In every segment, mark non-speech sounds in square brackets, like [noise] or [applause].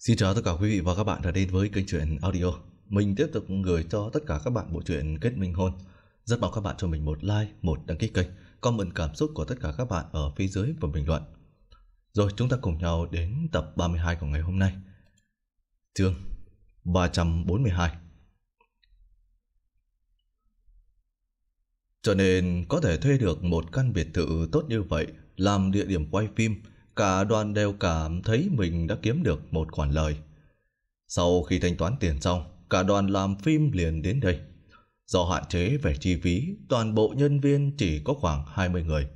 Xin chào tất cả quý vị và các bạn đã đến với kênh truyện audio. Mình tiếp tục gửi cho tất cả các bạn bộ truyện Kết Minh Hôn. Rất mong các bạn cho mình một like, một đăng ký kênh, comment cảm xúc của tất cả các bạn ở phía dưới và bình luận. Rồi chúng ta cùng nhau đến tập 32 của ngày hôm nay. Chương 342 Cho nên có thể thuê được một căn biệt thự tốt như vậy làm địa điểm quay phim – cả đoàn đều cảm thấy mình đã kiếm được một khoản lời. Sau khi thanh toán tiền xong, cả đoàn làm phim liền đến đây. Do hạn chế về chi phí, toàn bộ nhân viên chỉ có khoảng 20 người.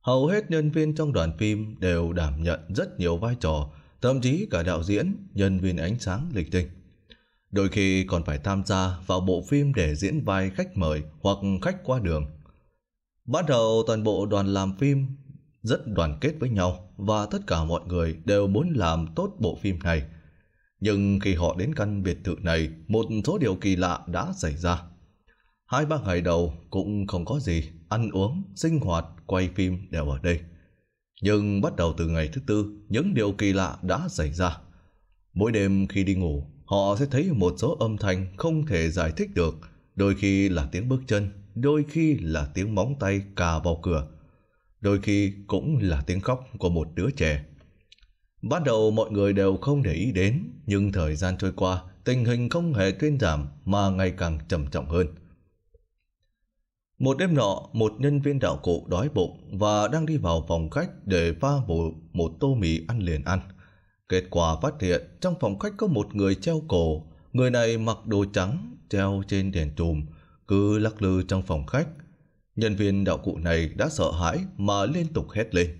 Hầu hết nhân viên trong đoàn phim đều đảm nhận rất nhiều vai trò, thậm chí cả đạo diễn, nhân viên ánh sáng lịch trình. Đôi khi còn phải tham gia vào bộ phim để diễn vai khách mời hoặc khách qua đường. Bắt đầu toàn bộ đoàn làm phim rất đoàn kết với nhau và tất cả mọi người đều muốn làm tốt bộ phim này. Nhưng khi họ đến căn biệt thự này, một số điều kỳ lạ đã xảy ra. Hai ba ngày đầu cũng không có gì, ăn uống, sinh hoạt, quay phim đều ở đây. Nhưng bắt đầu từ ngày thứ tư, những điều kỳ lạ đã xảy ra. Mỗi đêm khi đi ngủ, họ sẽ thấy một số âm thanh không thể giải thích được, đôi khi là tiếng bước chân, đôi khi là tiếng móng tay cà vào cửa, đôi khi cũng là tiếng khóc của một đứa trẻ. Bắt đầu mọi người đều không để ý đến, nhưng thời gian trôi qua, tình hình không hề thuyên giảm mà ngày càng trầm trọng hơn. Một đêm nọ, một nhân viên đạo cụ đói bụng và đang đi vào phòng khách để pha một, một tô mì ăn liền ăn. Kết quả phát hiện trong phòng khách có một người treo cổ, người này mặc đồ trắng treo trên đèn trùm, cứ lắc lư trong phòng khách Nhân viên đạo cụ này đã sợ hãi mà liên tục hét lên.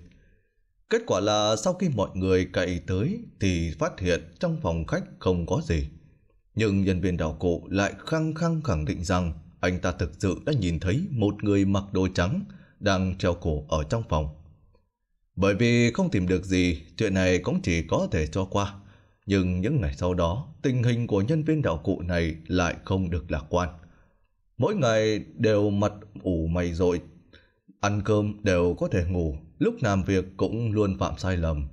Kết quả là sau khi mọi người cậy tới thì phát hiện trong phòng khách không có gì. Nhưng nhân viên đạo cụ lại khăng khăng khẳng định rằng anh ta thực sự đã nhìn thấy một người mặc đồ trắng đang treo cổ ở trong phòng. Bởi vì không tìm được gì, chuyện này cũng chỉ có thể cho qua. Nhưng những ngày sau đó, tình hình của nhân viên đạo cụ này lại không được lạc quan. Mỗi ngày đều mặt ủ mày rồi, ăn cơm đều có thể ngủ, lúc làm việc cũng luôn phạm sai lầm.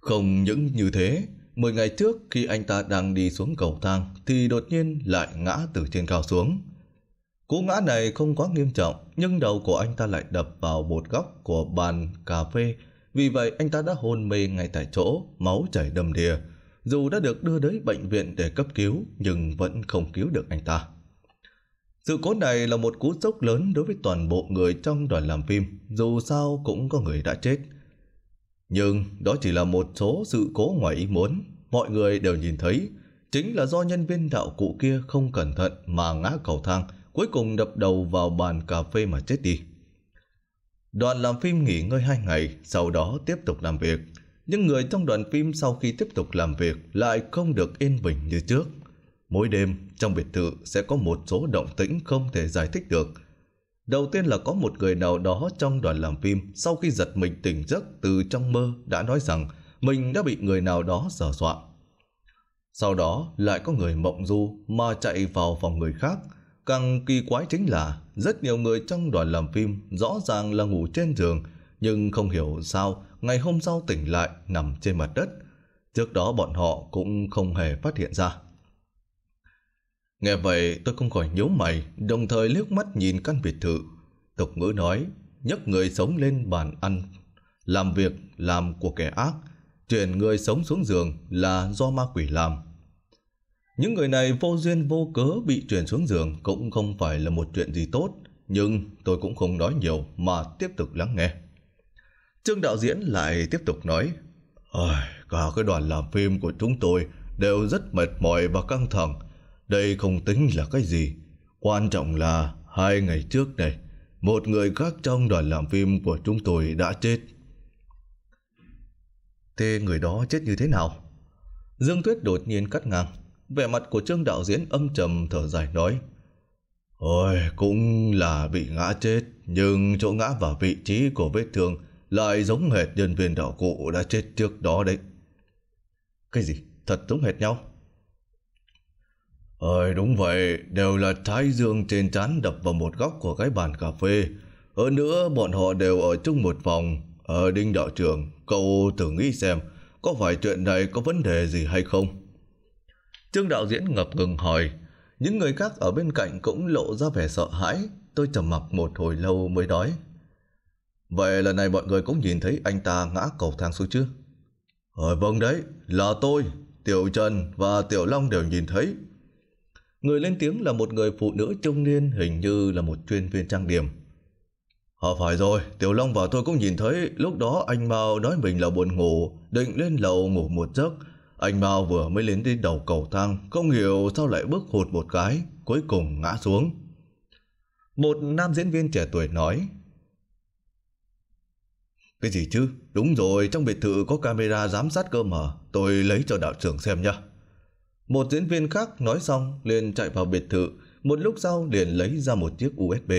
Không những như thế, mười ngày trước khi anh ta đang đi xuống cầu thang thì đột nhiên lại ngã từ trên cao xuống. Cú ngã này không quá nghiêm trọng, nhưng đầu của anh ta lại đập vào một góc của bàn cà phê. Vì vậy anh ta đã hôn mê ngay tại chỗ, máu chảy đầm đìa. Dù đã được đưa đến bệnh viện để cấp cứu nhưng vẫn không cứu được anh ta. Sự cố này là một cú sốc lớn đối với toàn bộ người trong đoàn làm phim, dù sao cũng có người đã chết. Nhưng đó chỉ là một số sự cố ngoài ý muốn, mọi người đều nhìn thấy, chính là do nhân viên đạo cụ kia không cẩn thận mà ngã cầu thang, cuối cùng đập đầu vào bàn cà phê mà chết đi. Đoàn làm phim nghỉ ngơi hai ngày, sau đó tiếp tục làm việc. Những người trong đoàn phim sau khi tiếp tục làm việc lại không được yên bình như trước. Mỗi đêm trong biệt thự sẽ có một số động tĩnh không thể giải thích được. Đầu tiên là có một người nào đó trong đoàn làm phim sau khi giật mình tỉnh giấc từ trong mơ đã nói rằng mình đã bị người nào đó sờ soạn. Sau đó lại có người mộng du mà chạy vào phòng người khác. Càng kỳ quái chính là rất nhiều người trong đoàn làm phim rõ ràng là ngủ trên giường nhưng không hiểu sao ngày hôm sau tỉnh lại nằm trên mặt đất. Trước đó bọn họ cũng không hề phát hiện ra. Nghe vậy tôi không khỏi nhíu mày, đồng thời liếc mắt nhìn căn biệt thự. Tục ngữ nói, nhấc người sống lên bàn ăn, làm việc làm của kẻ ác, chuyển người sống xuống giường là do ma quỷ làm. Những người này vô duyên vô cớ bị chuyển xuống giường cũng không phải là một chuyện gì tốt, nhưng tôi cũng không nói nhiều mà tiếp tục lắng nghe. Trương đạo diễn lại tiếp tục nói Ôi, cả cái đoàn làm phim của chúng tôi đều rất mệt mỏi và căng thẳng. Đây không tính là cái gì. Quan trọng là hai ngày trước này, một người khác trong đoàn làm phim của chúng tôi đã chết. Thế người đó chết như thế nào? Dương Tuyết đột nhiên cắt ngang. Vẻ mặt của Trương đạo diễn âm trầm thở dài nói. Ôi, cũng là bị ngã chết, nhưng chỗ ngã và vị trí của vết thương lại giống hệt nhân viên đảo cụ đã chết trước đó đấy. Cái gì? Thật giống hệt nhau? Ơi ờ, đúng vậy, đều là thái dương trên trán đập vào một góc của cái bàn cà phê. Hơn nữa bọn họ đều ở chung một phòng. Ở ờ, Đinh Đạo trưởng, cậu thử nghĩ xem có phải chuyện này có vấn đề gì hay không? Trương đạo diễn ngập ngừng hỏi. Những người khác ở bên cạnh cũng lộ ra vẻ sợ hãi. Tôi trầm mặc một hồi lâu mới nói. Vậy lần này mọi người cũng nhìn thấy anh ta ngã cầu thang xuống chứ? Ờ vâng đấy, là tôi, Tiểu Trần và Tiểu Long đều nhìn thấy. Người lên tiếng là một người phụ nữ trung niên hình như là một chuyên viên trang điểm. Họ ờ, phải rồi, Tiểu Long và tôi cũng nhìn thấy lúc đó anh Mao nói mình là buồn ngủ, định lên lầu ngủ một giấc. Anh Mao vừa mới lên đến đầu cầu thang, không hiểu sao lại bước hụt một cái, cuối cùng ngã xuống. Một nam diễn viên trẻ tuổi nói, cái gì chứ? Đúng rồi, trong biệt thự có camera giám sát cơ mà. Tôi lấy cho đạo trưởng xem nhá. Một diễn viên khác nói xong liền chạy vào biệt thự. Một lúc sau liền lấy ra một chiếc USB.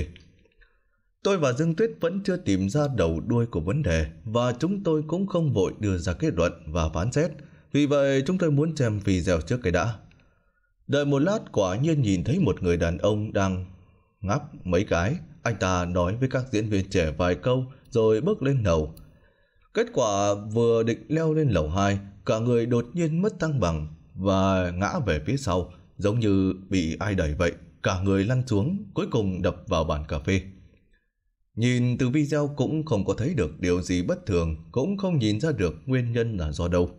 Tôi và Dương Tuyết vẫn chưa tìm ra đầu đuôi của vấn đề và chúng tôi cũng không vội đưa ra kết luận và phán xét. Vì vậy chúng tôi muốn xem video trước cái đã. Đợi một lát quả nhiên nhìn thấy một người đàn ông đang ngáp mấy cái. Anh ta nói với các diễn viên trẻ vài câu rồi bước lên lầu. Kết quả vừa định leo lên lầu 2, cả người đột nhiên mất thăng bằng và ngã về phía sau, giống như bị ai đẩy vậy, cả người lăn xuống, cuối cùng đập vào bàn cà phê. Nhìn từ video cũng không có thấy được điều gì bất thường, cũng không nhìn ra được nguyên nhân là do đâu.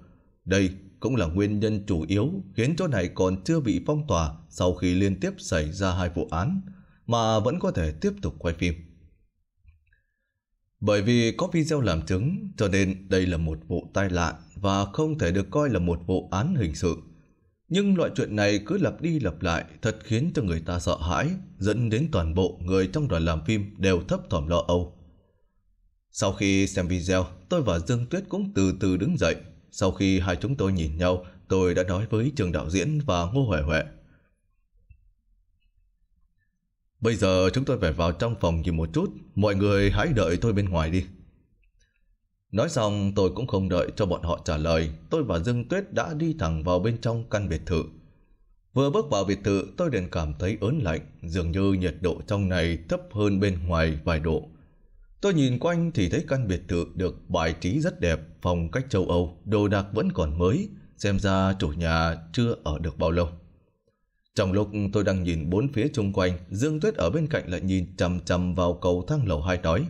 Đây cũng là nguyên nhân chủ yếu khiến chỗ này còn chưa bị phong tỏa sau khi liên tiếp xảy ra hai vụ án, mà vẫn có thể tiếp tục quay phim. Bởi vì có video làm chứng cho nên đây là một vụ tai nạn và không thể được coi là một vụ án hình sự. Nhưng loại chuyện này cứ lặp đi lặp lại thật khiến cho người ta sợ hãi, dẫn đến toàn bộ người trong đoàn làm phim đều thấp thỏm lo âu. Sau khi xem video, tôi và Dương Tuyết cũng từ từ đứng dậy. Sau khi hai chúng tôi nhìn nhau, tôi đã nói với trường đạo diễn và Ngô Huệ Huệ Bây giờ chúng tôi phải vào trong phòng nhìn một chút, mọi người hãy đợi tôi bên ngoài đi. Nói xong tôi cũng không đợi cho bọn họ trả lời, tôi và Dương Tuyết đã đi thẳng vào bên trong căn biệt thự. Vừa bước vào biệt thự tôi liền cảm thấy ớn lạnh, dường như nhiệt độ trong này thấp hơn bên ngoài vài độ. Tôi nhìn quanh thì thấy căn biệt thự được bài trí rất đẹp, phòng cách châu Âu, đồ đạc vẫn còn mới, xem ra chủ nhà chưa ở được bao lâu. Trong lúc tôi đang nhìn bốn phía chung quanh, Dương Tuyết ở bên cạnh lại nhìn chầm chầm vào cầu thang lầu hai nói.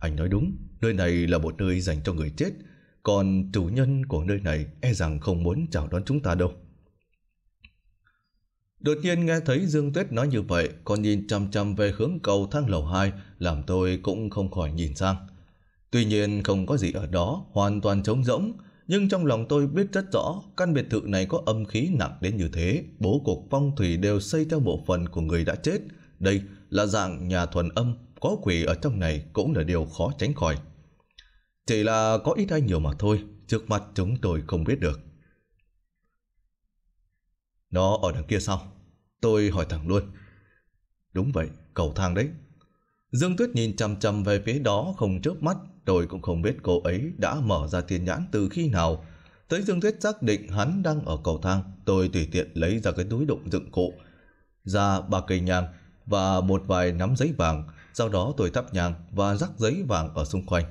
Anh nói đúng, nơi này là một nơi dành cho người chết, còn chủ nhân của nơi này e rằng không muốn chào đón chúng ta đâu. Đột nhiên nghe thấy Dương Tuyết nói như vậy, còn nhìn chăm chăm về hướng cầu thang lầu hai làm tôi cũng không khỏi nhìn sang. Tuy nhiên không có gì ở đó, hoàn toàn trống rỗng, nhưng trong lòng tôi biết rất rõ căn biệt thự này có âm khí nặng đến như thế. Bố cục phong thủy đều xây theo bộ phận của người đã chết. Đây là dạng nhà thuần âm, có quỷ ở trong này cũng là điều khó tránh khỏi. Chỉ là có ít hay nhiều mà thôi, trước mặt chúng tôi không biết được. Nó ở đằng kia sao? Tôi hỏi thẳng luôn. Đúng vậy, cầu thang đấy. Dương Tuyết nhìn chằm chằm về phía đó không chớp mắt, Tôi cũng không biết cô ấy đã mở ra thiên nhãn từ khi nào. Tới Dương Tuyết xác định hắn đang ở cầu thang, tôi tùy tiện lấy ra cái túi đựng dụng cụ, ra ba cây nhang và một vài nắm giấy vàng, sau đó tôi thắp nhang và rắc giấy vàng ở xung quanh.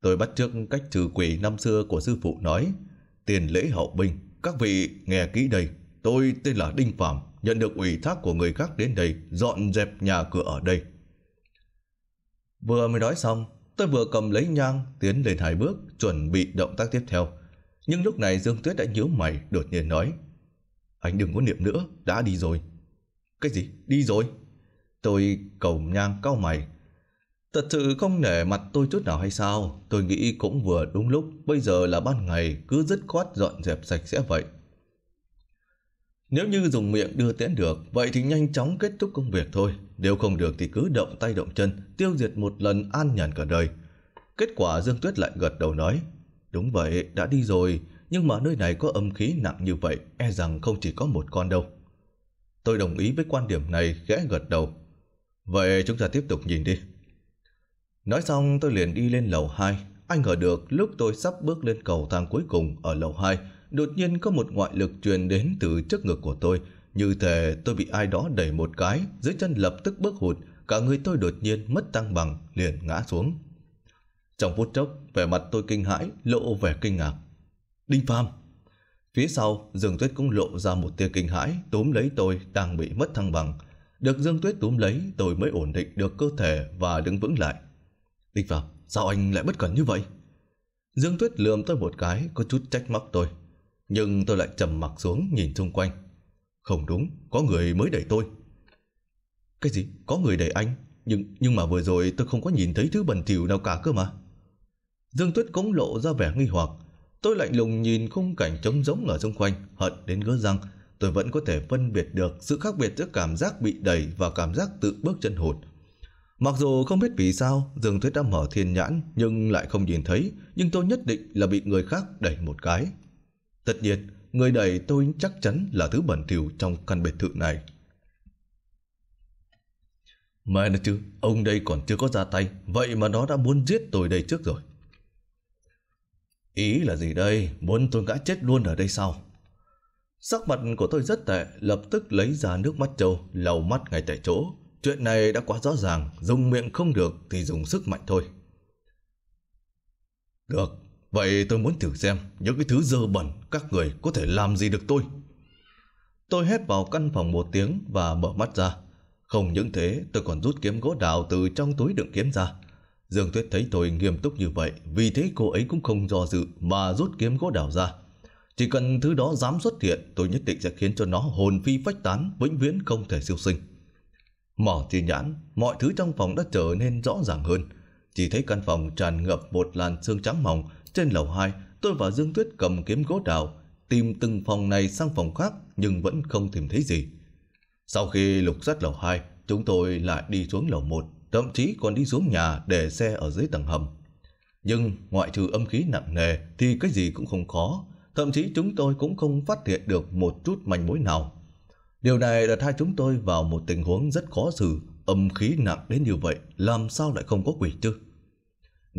Tôi bắt trước cách trừ quỷ năm xưa của sư phụ nói, tiền lễ hậu binh, các vị nghe kỹ đây, tôi tên là Đinh Phạm, nhận được ủy thác của người khác đến đây dọn dẹp nhà cửa ở đây. Vừa mới nói xong, Tôi vừa cầm lấy nhang, tiến lên hai bước, chuẩn bị động tác tiếp theo. Nhưng lúc này Dương Tuyết đã nhíu mày, đột nhiên nói. Anh đừng có niệm nữa, đã đi rồi. Cái gì? Đi rồi? Tôi cầu nhang cao mày. Thật sự không nể mặt tôi chút nào hay sao? Tôi nghĩ cũng vừa đúng lúc, bây giờ là ban ngày, cứ dứt khoát dọn dẹp sạch sẽ vậy. Nếu như dùng miệng đưa tiễn được, vậy thì nhanh chóng kết thúc công việc thôi. Nếu không được thì cứ động tay động chân, tiêu diệt một lần an nhàn cả đời. Kết quả Dương Tuyết lại gật đầu nói, đúng vậy, đã đi rồi, nhưng mà nơi này có âm khí nặng như vậy, e rằng không chỉ có một con đâu. Tôi đồng ý với quan điểm này, khẽ gật đầu. Vậy chúng ta tiếp tục nhìn đi. Nói xong tôi liền đi lên lầu 2, anh ngờ được lúc tôi sắp bước lên cầu thang cuối cùng ở lầu 2, đột nhiên có một ngoại lực truyền đến từ trước ngực của tôi. Như thể tôi bị ai đó đẩy một cái, dưới chân lập tức bước hụt, cả người tôi đột nhiên mất tăng bằng, liền ngã xuống. Trong phút chốc, vẻ mặt tôi kinh hãi, lộ vẻ kinh ngạc. Đinh pham Phía sau, Dương Tuyết cũng lộ ra một tia kinh hãi, túm lấy tôi đang bị mất thăng bằng. Được Dương Tuyết túm lấy, tôi mới ổn định được cơ thể và đứng vững lại. Đinh pham sao anh lại bất cẩn như vậy? Dương Tuyết lườm tôi một cái, có chút trách móc tôi. Nhưng tôi lại trầm mặc xuống nhìn xung quanh Không đúng Có người mới đẩy tôi Cái gì có người đẩy anh Nhưng nhưng mà vừa rồi tôi không có nhìn thấy thứ bẩn thỉu nào cả cơ mà Dương Tuyết cũng lộ ra vẻ nghi hoặc Tôi lạnh lùng nhìn khung cảnh trống rỗng ở xung quanh Hận đến gỡ răng Tôi vẫn có thể phân biệt được sự khác biệt giữa cảm giác bị đẩy và cảm giác tự bước chân hụt Mặc dù không biết vì sao Dương Tuyết đã mở thiên nhãn nhưng lại không nhìn thấy Nhưng tôi nhất định là bị người khác đẩy một cái Tất nhiên, người đẩy tôi chắc chắn là thứ bẩn thỉu trong căn biệt thự này. Mẹ nó chứ, ông đây còn chưa có ra tay, vậy mà nó đã muốn giết tôi đây trước rồi. Ý là gì đây, muốn tôi gã chết luôn ở đây sao? Sắc mặt của tôi rất tệ, lập tức lấy ra nước mắt trâu, lau mắt ngay tại chỗ. Chuyện này đã quá rõ ràng, dùng miệng không được thì dùng sức mạnh thôi. Được, Vậy tôi muốn thử xem những cái thứ dơ bẩn các người có thể làm gì được tôi. Tôi hét vào căn phòng một tiếng và mở mắt ra. Không những thế, tôi còn rút kiếm gỗ đào từ trong túi đựng kiếm ra. Dương Tuyết thấy tôi nghiêm túc như vậy, vì thế cô ấy cũng không do dự mà rút kiếm gỗ đào ra. Chỉ cần thứ đó dám xuất hiện, tôi nhất định sẽ khiến cho nó hồn phi phách tán, vĩnh viễn không thể siêu sinh. Mở chi nhãn, mọi thứ trong phòng đã trở nên rõ ràng hơn. Chỉ thấy căn phòng tràn ngập một làn sương trắng mỏng, trên lầu 2, tôi và Dương Tuyết cầm kiếm gỗ đào, tìm từng phòng này sang phòng khác nhưng vẫn không tìm thấy gì. Sau khi lục soát lầu 2, chúng tôi lại đi xuống lầu 1, thậm chí còn đi xuống nhà để xe ở dưới tầng hầm. Nhưng ngoại trừ âm khí nặng nề thì cái gì cũng không khó, thậm chí chúng tôi cũng không phát hiện được một chút manh mối nào. Điều này đặt thay chúng tôi vào một tình huống rất khó xử, âm khí nặng đến như vậy, làm sao lại không có quỷ chứ?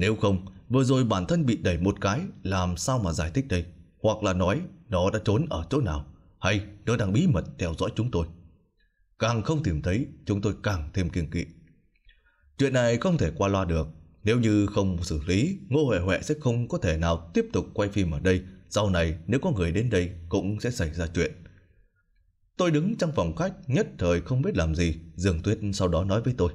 Nếu không, vừa rồi bản thân bị đẩy một cái, làm sao mà giải thích đây? Hoặc là nói nó đã trốn ở chỗ nào? Hay nó đang bí mật theo dõi chúng tôi? Càng không tìm thấy, chúng tôi càng thêm kiêng kỵ. Chuyện này không thể qua loa được. Nếu như không xử lý, Ngô Huệ Huệ sẽ không có thể nào tiếp tục quay phim ở đây. Sau này, nếu có người đến đây, cũng sẽ xảy ra chuyện. Tôi đứng trong phòng khách, nhất thời không biết làm gì. Dương Tuyết sau đó nói với tôi.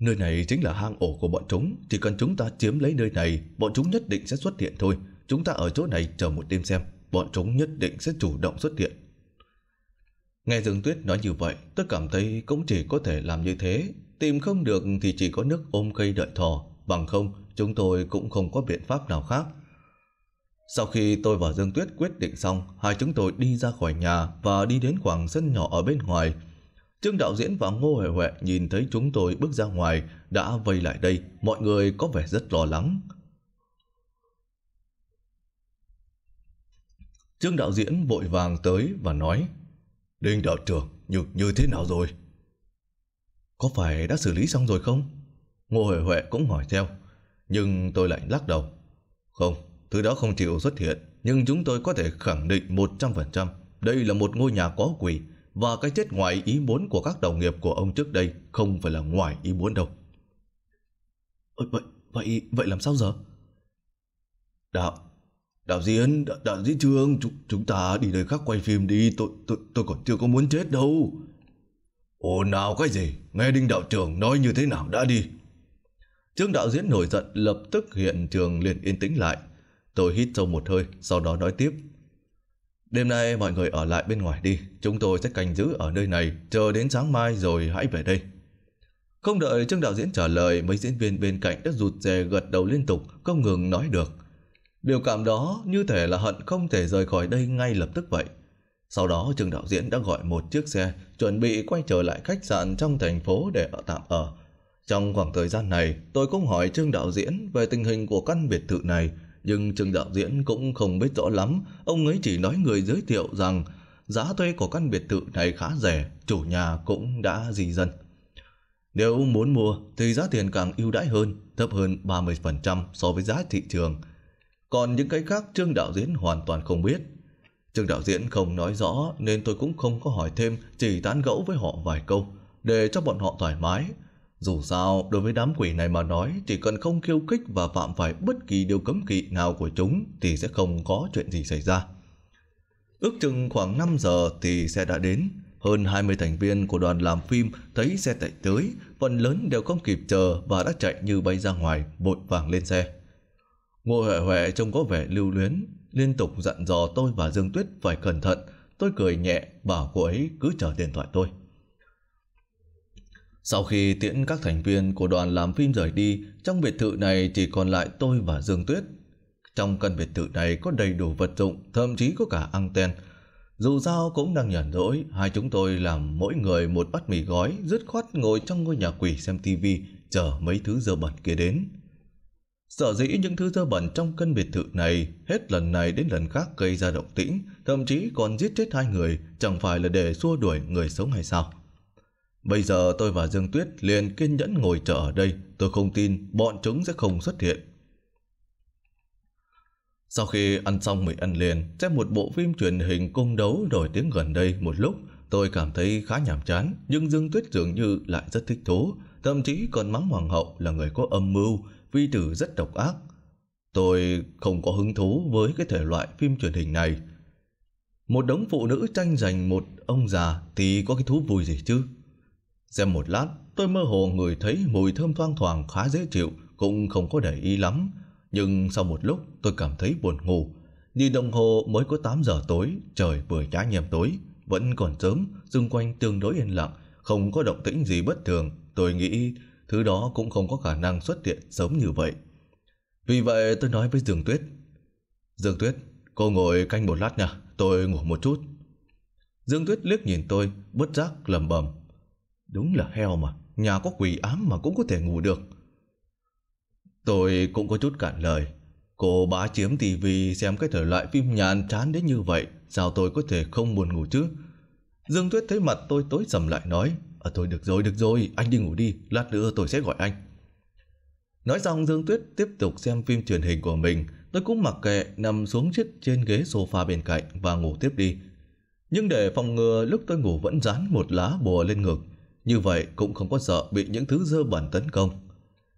Nơi này chính là hang ổ của bọn chúng, chỉ cần chúng ta chiếm lấy nơi này, bọn chúng nhất định sẽ xuất hiện thôi. Chúng ta ở chỗ này chờ một đêm xem, bọn chúng nhất định sẽ chủ động xuất hiện. Nghe Dương Tuyết nói như vậy, tôi cảm thấy cũng chỉ có thể làm như thế. Tìm không được thì chỉ có nước ôm cây đợi thò, bằng không chúng tôi cũng không có biện pháp nào khác. Sau khi tôi và Dương Tuyết quyết định xong, hai chúng tôi đi ra khỏi nhà và đi đến khoảng sân nhỏ ở bên ngoài Trương đạo diễn và Ngô Huệ Huệ nhìn thấy chúng tôi bước ra ngoài đã vây lại đây, mọi người có vẻ rất lo lắng. Trương đạo diễn vội vàng tới và nói: "Đinh đạo trưởng, như như thế nào rồi? Có phải đã xử lý xong rồi không?" Ngô Huệ Huệ cũng hỏi theo, nhưng tôi lại lắc đầu. "Không, thứ đó không chịu xuất hiện, nhưng chúng tôi có thể khẳng định 100% đây là một ngôi nhà có quỷ." và cái chết ngoài ý muốn của các đồng nghiệp của ông trước đây không phải là ngoài ý muốn đâu. Ôi, vậy vậy vậy làm sao giờ? Đạo đạo diễn đạo, đạo diễn trường chúng chúng ta đi nơi khác quay phim đi tôi tôi tôi còn chưa có muốn chết đâu. Ồn nào cái gì nghe đinh đạo trưởng nói như thế nào đã đi. Trương đạo diễn nổi giận lập tức hiện trường liền yên tĩnh lại. Tôi hít sâu một hơi sau đó nói tiếp. Đêm nay mọi người ở lại bên ngoài đi, chúng tôi sẽ canh giữ ở nơi này, chờ đến sáng mai rồi hãy về đây. Không đợi Trương đạo diễn trả lời, mấy diễn viên bên cạnh đã rụt rè gật đầu liên tục, không ngừng nói được. Biểu cảm đó như thể là hận không thể rời khỏi đây ngay lập tức vậy. Sau đó Trương đạo diễn đã gọi một chiếc xe, chuẩn bị quay trở lại khách sạn trong thành phố để ở tạm ở. Trong khoảng thời gian này, tôi cũng hỏi Trương đạo diễn về tình hình của căn biệt thự này, nhưng trường Đạo Diễn cũng không biết rõ lắm, ông ấy chỉ nói người giới thiệu rằng giá thuê của căn biệt thự này khá rẻ, chủ nhà cũng đã di dân. Nếu muốn mua thì giá tiền càng ưu đãi hơn, thấp hơn 30% so với giá thị trường. Còn những cái khác Trương Đạo Diễn hoàn toàn không biết. Trương Đạo Diễn không nói rõ nên tôi cũng không có hỏi thêm, chỉ tán gẫu với họ vài câu để cho bọn họ thoải mái. Dù sao, đối với đám quỷ này mà nói, chỉ cần không khiêu khích và phạm phải bất kỳ điều cấm kỵ nào của chúng thì sẽ không có chuyện gì xảy ra. Ước chừng khoảng 5 giờ thì xe đã đến. Hơn 20 thành viên của đoàn làm phim thấy xe chạy tới, phần lớn đều không kịp chờ và đã chạy như bay ra ngoài, vội vàng lên xe. Ngô Huệ Huệ trông có vẻ lưu luyến, liên tục dặn dò tôi và Dương Tuyết phải cẩn thận. Tôi cười nhẹ, bảo cô ấy cứ chờ điện thoại tôi. Sau khi tiễn các thành viên của đoàn làm phim rời đi, trong biệt thự này chỉ còn lại tôi và Dương Tuyết. Trong căn biệt thự này có đầy đủ vật dụng, thậm chí có cả anten. Dù sao cũng đang nhàn rỗi, hai chúng tôi làm mỗi người một bát mì gói, dứt khoát ngồi trong ngôi nhà quỷ xem tivi, chờ mấy thứ dơ bẩn kia đến. Sở dĩ những thứ dơ bẩn trong căn biệt thự này hết lần này đến lần khác gây ra động tĩnh, thậm chí còn giết chết hai người, chẳng phải là để xua đuổi người sống hay sao? Bây giờ tôi và Dương Tuyết liền kiên nhẫn ngồi chờ ở đây, tôi không tin bọn chúng sẽ không xuất hiện. Sau khi ăn xong mì ăn liền, xem một bộ phim truyền hình cung đấu nổi tiếng gần đây một lúc, tôi cảm thấy khá nhàm chán, nhưng Dương Tuyết dường như lại rất thích thú, thậm chí còn mắng hoàng hậu là người có âm mưu, vi tử rất độc ác. Tôi không có hứng thú với cái thể loại phim truyền hình này. Một đống phụ nữ tranh giành một ông già thì có cái thú vui gì chứ? Xem một lát, tôi mơ hồ người thấy mùi thơm thoang thoảng khá dễ chịu, cũng không có để ý lắm. Nhưng sau một lúc, tôi cảm thấy buồn ngủ. Nhìn đồng hồ mới có 8 giờ tối, trời vừa nhá nhem tối, vẫn còn sớm, xung quanh tương đối yên lặng, không có động tĩnh gì bất thường. Tôi nghĩ thứ đó cũng không có khả năng xuất hiện sớm như vậy. Vì vậy tôi nói với Dương Tuyết. Dương Tuyết, cô ngồi canh một lát nha, tôi ngủ một chút. Dương Tuyết liếc nhìn tôi, bất giác lầm bầm. Đúng là heo mà, nhà có quỷ ám mà cũng có thể ngủ được. Tôi cũng có chút cản lời. Cô bá chiếm tivi xem cái thời loại phim nhàn chán đến như vậy, sao tôi có thể không buồn ngủ chứ? Dương Tuyết thấy mặt tôi tối sầm lại nói, à, thôi được rồi, được rồi, anh đi ngủ đi, lát nữa tôi sẽ gọi anh. Nói xong Dương Tuyết tiếp tục xem phim truyền hình của mình, tôi cũng mặc kệ nằm xuống chiếc trên ghế sofa bên cạnh và ngủ tiếp đi. Nhưng để phòng ngừa lúc tôi ngủ vẫn dán một lá bùa lên ngực, như vậy cũng không có sợ bị những thứ dơ bẩn tấn công.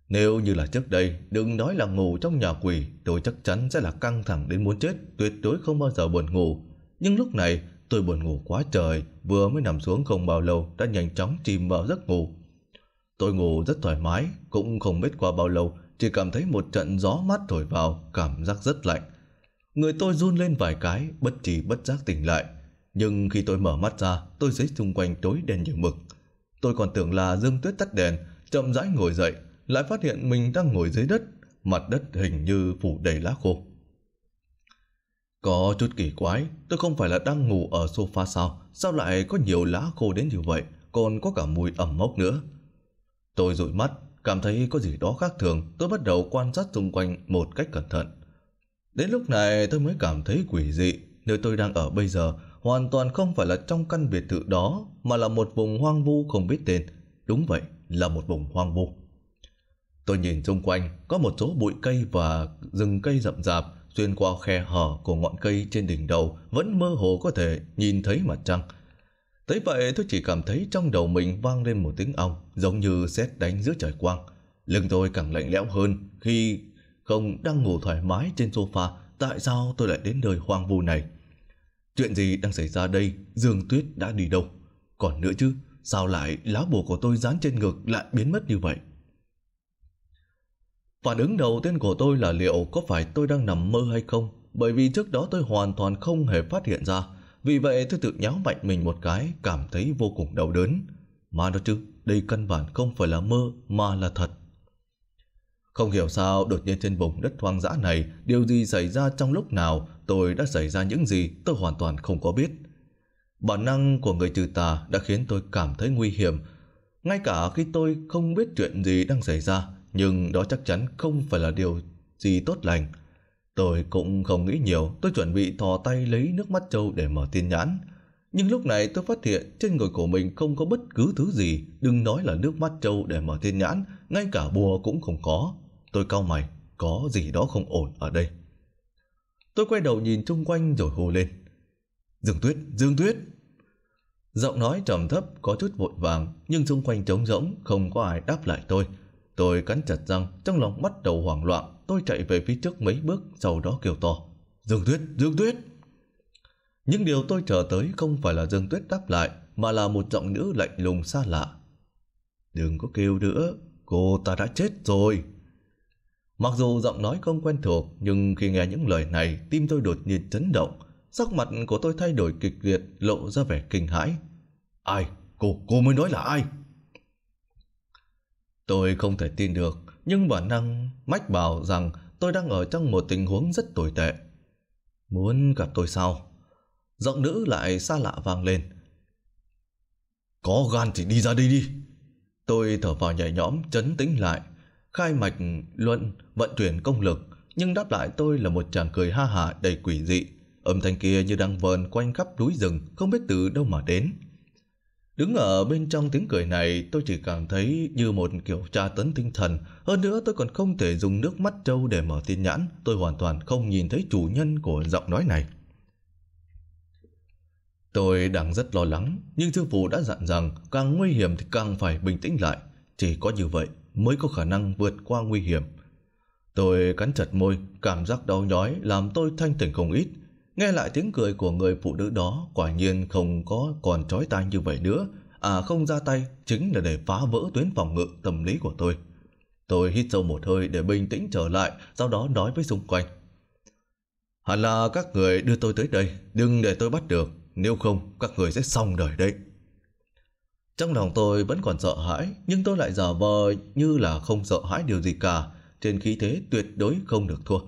Nếu như là trước đây, đừng nói là ngủ trong nhà quỷ, tôi chắc chắn sẽ là căng thẳng đến muốn chết, tuyệt đối không bao giờ buồn ngủ. Nhưng lúc này, tôi buồn ngủ quá trời, vừa mới nằm xuống không bao lâu đã nhanh chóng chìm vào giấc ngủ. Tôi ngủ rất thoải mái, cũng không biết qua bao lâu, chỉ cảm thấy một trận gió mát thổi vào, cảm giác rất lạnh. Người tôi run lên vài cái, bất trí bất giác tỉnh lại. Nhưng khi tôi mở mắt ra, tôi thấy xung quanh tối đen như mực. Tôi còn tưởng là Dương Tuyết tắt đèn, chậm rãi ngồi dậy, lại phát hiện mình đang ngồi dưới đất, mặt đất hình như phủ đầy lá khô. Có chút kỳ quái, tôi không phải là đang ngủ ở sofa sao, sao lại có nhiều lá khô đến như vậy, còn có cả mùi ẩm mốc nữa. Tôi dụi mắt, cảm thấy có gì đó khác thường, tôi bắt đầu quan sát xung quanh một cách cẩn thận. Đến lúc này tôi mới cảm thấy quỷ dị, nơi tôi đang ở bây giờ hoàn toàn không phải là trong căn biệt thự đó mà là một vùng hoang vu không biết tên. Đúng vậy, là một vùng hoang vu. Tôi nhìn xung quanh, có một số bụi cây và rừng cây rậm rạp xuyên qua khe hở của ngọn cây trên đỉnh đầu vẫn mơ hồ có thể nhìn thấy mặt trăng. Tới vậy tôi chỉ cảm thấy trong đầu mình vang lên một tiếng ong giống như sét đánh giữa trời quang. Lưng tôi càng lạnh lẽo hơn khi không đang ngủ thoải mái trên sofa tại sao tôi lại đến nơi hoang vu này. Chuyện gì đang xảy ra đây Dương Tuyết đã đi đâu Còn nữa chứ Sao lại lá bùa của tôi dán trên ngực lại biến mất như vậy Phản ứng đầu tiên của tôi là liệu có phải tôi đang nằm mơ hay không Bởi vì trước đó tôi hoàn toàn không hề phát hiện ra Vì vậy tôi tự nháo mạnh mình một cái Cảm thấy vô cùng đau đớn Mà nó chứ Đây căn bản không phải là mơ mà là thật Không hiểu sao đột nhiên trên vùng đất hoang dã này Điều gì xảy ra trong lúc nào tôi đã xảy ra những gì tôi hoàn toàn không có biết. Bản năng của người trừ tà đã khiến tôi cảm thấy nguy hiểm. Ngay cả khi tôi không biết chuyện gì đang xảy ra, nhưng đó chắc chắn không phải là điều gì tốt lành. Tôi cũng không nghĩ nhiều, tôi chuẩn bị thò tay lấy nước mắt trâu để mở tin nhãn. Nhưng lúc này tôi phát hiện trên người của mình không có bất cứ thứ gì, đừng nói là nước mắt trâu để mở tin nhãn, ngay cả bùa cũng không có. Tôi cau mày, có gì đó không ổn ở đây. Tôi quay đầu nhìn chung quanh rồi hô lên. Dương Tuyết, Dương Tuyết. Giọng nói trầm thấp có chút vội vàng nhưng xung quanh trống rỗng không có ai đáp lại tôi. Tôi cắn chặt răng, trong lòng bắt đầu hoảng loạn, tôi chạy về phía trước mấy bước sau đó kêu to. Dương Tuyết, Dương Tuyết. những điều tôi chờ tới không phải là Dương Tuyết đáp lại mà là một giọng nữ lạnh lùng xa lạ. Đừng có kêu nữa, cô ta đã chết rồi. Mặc dù giọng nói không quen thuộc, nhưng khi nghe những lời này, tim tôi đột nhiên chấn động. Sắc mặt của tôi thay đổi kịch liệt, lộ ra vẻ kinh hãi. Ai? Cô, cô mới nói là ai? Tôi không thể tin được, nhưng bản năng mách bảo rằng tôi đang ở trong một tình huống rất tồi tệ. Muốn gặp tôi sao? Giọng nữ lại xa lạ vang lên. Có gan thì đi ra đây đi. Tôi thở vào nhẹ nhõm, chấn tĩnh lại khai mạch luận vận chuyển công lực, nhưng đáp lại tôi là một chàng cười ha hả đầy quỷ dị. Âm thanh kia như đang vờn quanh khắp núi rừng, không biết từ đâu mà đến. Đứng ở bên trong tiếng cười này, tôi chỉ cảm thấy như một kiểu tra tấn tinh thần. Hơn nữa tôi còn không thể dùng nước mắt trâu để mở tin nhãn. Tôi hoàn toàn không nhìn thấy chủ nhân của giọng nói này. Tôi đang rất lo lắng, nhưng sư phụ đã dặn rằng càng nguy hiểm thì càng phải bình tĩnh lại. Chỉ có như vậy mới có khả năng vượt qua nguy hiểm. Tôi cắn chặt môi, cảm giác đau nhói làm tôi thanh tỉnh không ít. Nghe lại tiếng cười của người phụ nữ đó quả nhiên không có còn trói tai như vậy nữa. À không ra tay chính là để phá vỡ tuyến phòng ngự tâm lý của tôi. Tôi hít sâu một hơi để bình tĩnh trở lại, sau đó nói với xung quanh. Hẳn là các người đưa tôi tới đây, đừng để tôi bắt được, nếu không các người sẽ xong đời đấy. Trong lòng tôi vẫn còn sợ hãi, nhưng tôi lại giả vờ như là không sợ hãi điều gì cả, trên khí thế tuyệt đối không được thua.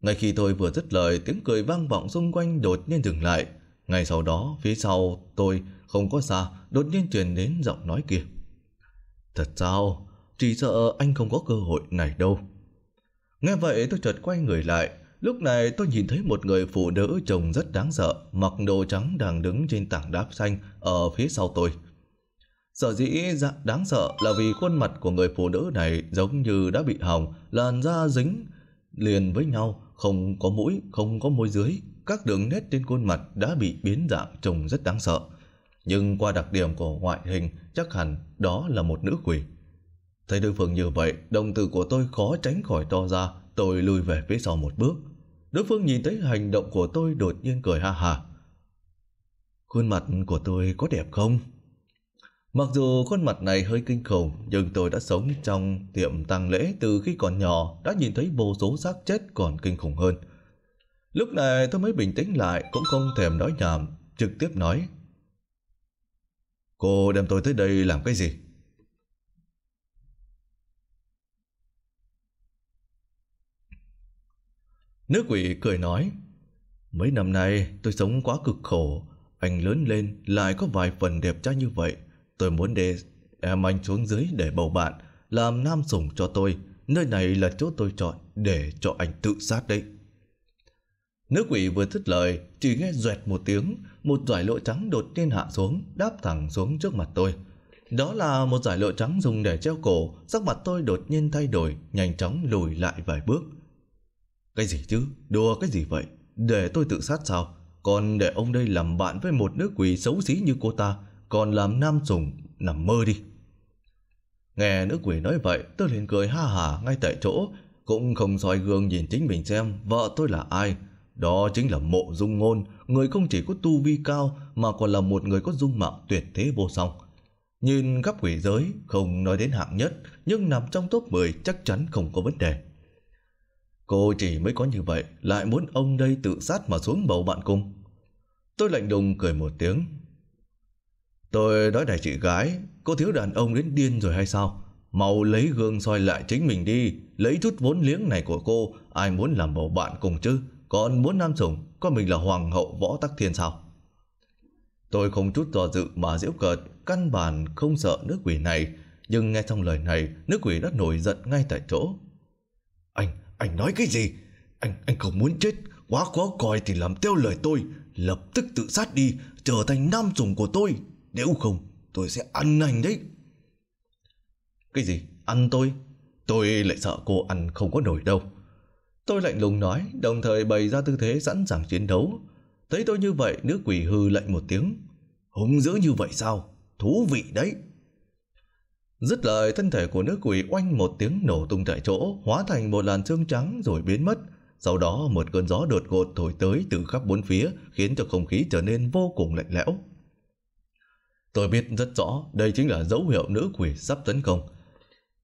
Ngay khi tôi vừa dứt lời, tiếng cười vang vọng xung quanh đột nhiên dừng lại. Ngay sau đó, phía sau tôi không có xa, đột nhiên truyền đến giọng nói kia. Thật sao? Chỉ sợ anh không có cơ hội này đâu. Nghe vậy tôi chợt quay người lại, Lúc này tôi nhìn thấy một người phụ nữ trông rất đáng sợ, mặc đồ trắng đang đứng trên tảng đá xanh ở phía sau tôi. Sở dĩ dạ, đáng sợ là vì khuôn mặt của người phụ nữ này giống như đã bị hỏng, làn da dính liền với nhau, không có mũi, không có môi dưới. Các đường nét trên khuôn mặt đã bị biến dạng trông rất đáng sợ. Nhưng qua đặc điểm của ngoại hình, chắc hẳn đó là một nữ quỷ. Thấy đối phương như vậy, đồng tử của tôi khó tránh khỏi to ra, tôi lùi về phía sau một bước. Đối phương nhìn thấy hành động của tôi đột nhiên cười ha ha. Khuôn mặt của tôi có đẹp không? Mặc dù khuôn mặt này hơi kinh khủng, nhưng tôi đã sống trong tiệm tang lễ từ khi còn nhỏ, đã nhìn thấy vô số xác chết còn kinh khủng hơn. Lúc này tôi mới bình tĩnh lại, cũng không thèm nói nhảm, trực tiếp nói. Cô đem tôi tới đây làm cái gì? nước quỷ cười nói, mấy năm nay tôi sống quá cực khổ, anh lớn lên lại có vài phần đẹp trai như vậy Tôi muốn để em anh xuống dưới để bầu bạn, làm nam sủng cho tôi. Nơi này là chỗ tôi chọn để cho anh tự sát đấy. Nữ quỷ vừa thất lời, chỉ nghe duệt một tiếng, một giải lụa trắng đột nhiên hạ xuống, đáp thẳng xuống trước mặt tôi. Đó là một giải lụa trắng dùng để treo cổ, sắc mặt tôi đột nhiên thay đổi, nhanh chóng lùi lại vài bước. Cái gì chứ? Đùa cái gì vậy? Để tôi tự sát sao? Còn để ông đây làm bạn với một nữ quỷ xấu xí như cô ta, còn làm nam sùng, nằm mơ đi. Nghe nữ quỷ nói vậy, tôi liền cười ha hả ngay tại chỗ, cũng không soi gương nhìn chính mình xem vợ tôi là ai. Đó chính là mộ dung ngôn, người không chỉ có tu vi cao mà còn là một người có dung mạo tuyệt thế vô song. Nhìn gấp quỷ giới, không nói đến hạng nhất, nhưng nằm trong top 10 chắc chắn không có vấn đề. Cô chỉ mới có như vậy, lại muốn ông đây tự sát mà xuống bầu bạn cung. Tôi lạnh đùng cười một tiếng, Tôi nói này chị gái, cô thiếu đàn ông đến điên rồi hay sao? Mau lấy gương soi lại chính mình đi, lấy chút vốn liếng này của cô, ai muốn làm bầu bạn cùng chứ? Còn muốn nam sủng, có mình là hoàng hậu võ tắc thiên sao? Tôi không chút do dự mà diễu cợt, căn bản không sợ nước quỷ này, nhưng nghe xong lời này, nước quỷ đã nổi giận ngay tại chỗ. Anh, anh nói cái gì? Anh, anh không muốn chết, quá khó coi thì làm theo lời tôi, lập tức tự sát đi, trở thành nam sủng của tôi. Nếu không tôi sẽ ăn anh đấy Cái gì ăn tôi Tôi lại sợ cô ăn không có nổi đâu Tôi lạnh lùng nói Đồng thời bày ra tư thế sẵn sàng chiến đấu Thấy tôi như vậy nữ quỷ hư lạnh một tiếng Hùng dữ như vậy sao Thú vị đấy Dứt lời thân thể của nữ quỷ oanh một tiếng nổ tung tại chỗ Hóa thành một làn xương trắng rồi biến mất Sau đó một cơn gió đột ngột thổi tới từ khắp bốn phía Khiến cho không khí trở nên vô cùng lạnh lẽo Tôi biết rất rõ đây chính là dấu hiệu nữ quỷ sắp tấn công.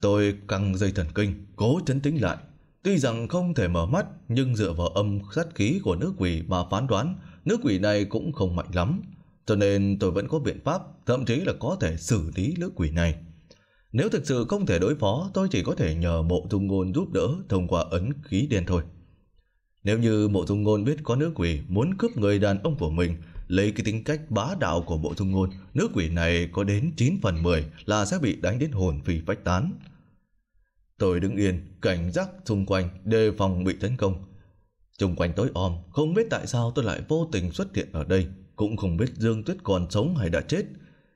Tôi căng dây thần kinh, cố chấn tĩnh lại. Tuy rằng không thể mở mắt, nhưng dựa vào âm sát khí của nữ quỷ mà phán đoán, nữ quỷ này cũng không mạnh lắm. Cho nên tôi vẫn có biện pháp, thậm chí là có thể xử lý nữ quỷ này. Nếu thực sự không thể đối phó, tôi chỉ có thể nhờ mộ dung ngôn giúp đỡ thông qua ấn khí đen thôi. Nếu như mộ dung ngôn biết có nữ quỷ muốn cướp người đàn ông của mình, Lấy cái tính cách bá đạo của bộ dung ngôn, nữ quỷ này có đến 9 phần 10 là sẽ bị đánh đến hồn phi phách tán. Tôi đứng yên, cảnh giác xung quanh, đề phòng bị tấn công. Xung quanh tối om, không biết tại sao tôi lại vô tình xuất hiện ở đây, cũng không biết Dương Tuyết còn sống hay đã chết.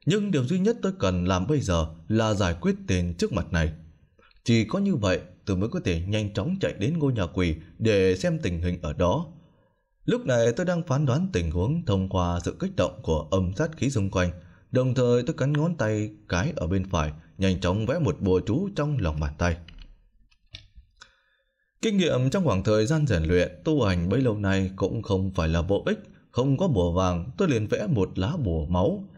Nhưng điều duy nhất tôi cần làm bây giờ là giải quyết tên trước mặt này. Chỉ có như vậy tôi mới có thể nhanh chóng chạy đến ngôi nhà quỷ để xem tình hình ở đó. Lúc này tôi đang phán đoán tình huống thông qua sự kích động của âm sát khí xung quanh. Đồng thời tôi cắn ngón tay cái ở bên phải, nhanh chóng vẽ một bùa chú trong lòng bàn tay. Kinh nghiệm trong khoảng thời gian rèn luyện, tu hành bấy lâu nay cũng không phải là vô ích. Không có bùa vàng, tôi liền vẽ một lá bùa máu.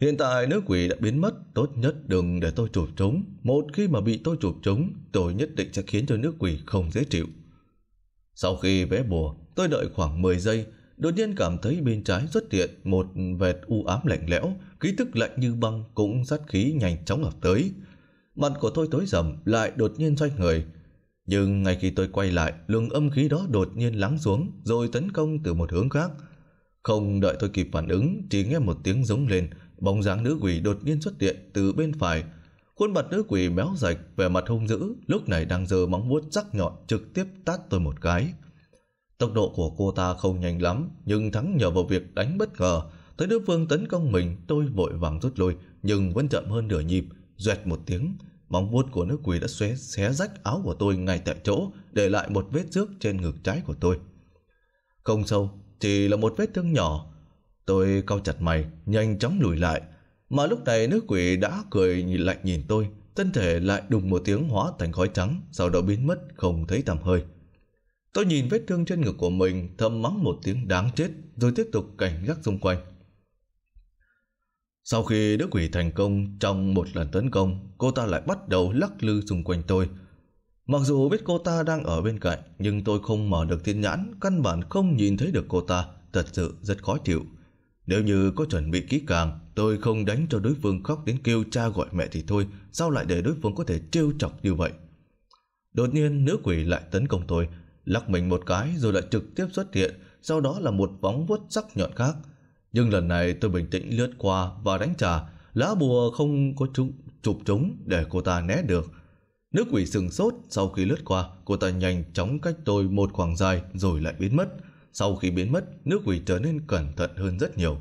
Hiện tại nữ quỷ đã biến mất, tốt nhất đừng để tôi chụp chúng. Một khi mà bị tôi chụp chúng, tôi nhất định sẽ khiến cho nữ quỷ không dễ chịu. Sau khi vẽ bùa, Tôi đợi khoảng 10 giây, đột nhiên cảm thấy bên trái xuất hiện một vệt u ám lạnh lẽo, khí tức lạnh như băng cũng sát khí nhanh chóng ập tới. Mặt của tôi tối sầm lại đột nhiên xoay người. Nhưng ngay khi tôi quay lại, luồng âm khí đó đột nhiên lắng xuống rồi tấn công từ một hướng khác. Không đợi tôi kịp phản ứng, chỉ nghe một tiếng giống lên, bóng dáng nữ quỷ đột nhiên xuất hiện từ bên phải. Khuôn mặt nữ quỷ béo rạch, vẻ mặt hung dữ, lúc này đang giơ móng vuốt sắc nhọn trực tiếp tát tôi một cái. Tốc độ của cô ta không nhanh lắm, nhưng thắng nhờ vào việc đánh bất ngờ. Tới đối phương tấn công mình, tôi vội vàng rút lui, nhưng vẫn chậm hơn nửa nhịp. Duẹt một tiếng, móng vuốt của nữ quỷ đã xé, xé rách áo của tôi ngay tại chỗ, để lại một vết rước trên ngực trái của tôi. Không sâu, chỉ là một vết thương nhỏ. Tôi cau chặt mày, nhanh chóng lùi lại. Mà lúc này nữ quỷ đã cười lạnh nhìn tôi, thân thể lại đùng một tiếng hóa thành khói trắng, sau đó biến mất không thấy tầm hơi. Tôi nhìn vết thương trên ngực của mình, thầm mắng một tiếng đáng chết, rồi tiếp tục cảnh giác xung quanh. Sau khi Đức Quỷ thành công trong một lần tấn công, cô ta lại bắt đầu lắc lư xung quanh tôi. Mặc dù biết cô ta đang ở bên cạnh, nhưng tôi không mở được thiên nhãn, căn bản không nhìn thấy được cô ta, thật sự rất khó chịu. Nếu như có chuẩn bị kỹ càng, tôi không đánh cho đối phương khóc đến kêu cha gọi mẹ thì thôi, sao lại để đối phương có thể trêu chọc như vậy? Đột nhiên nữ quỷ lại tấn công tôi, lắc mình một cái rồi lại trực tiếp xuất hiện, sau đó là một bóng vuốt sắc nhọn khác. Nhưng lần này tôi bình tĩnh lướt qua và đánh trả, lá bùa không có trúng, chụp trúng để cô ta né được. Nước quỷ sừng sốt sau khi lướt qua, cô ta nhanh chóng cách tôi một khoảng dài rồi lại biến mất. Sau khi biến mất, nước quỷ trở nên cẩn thận hơn rất nhiều.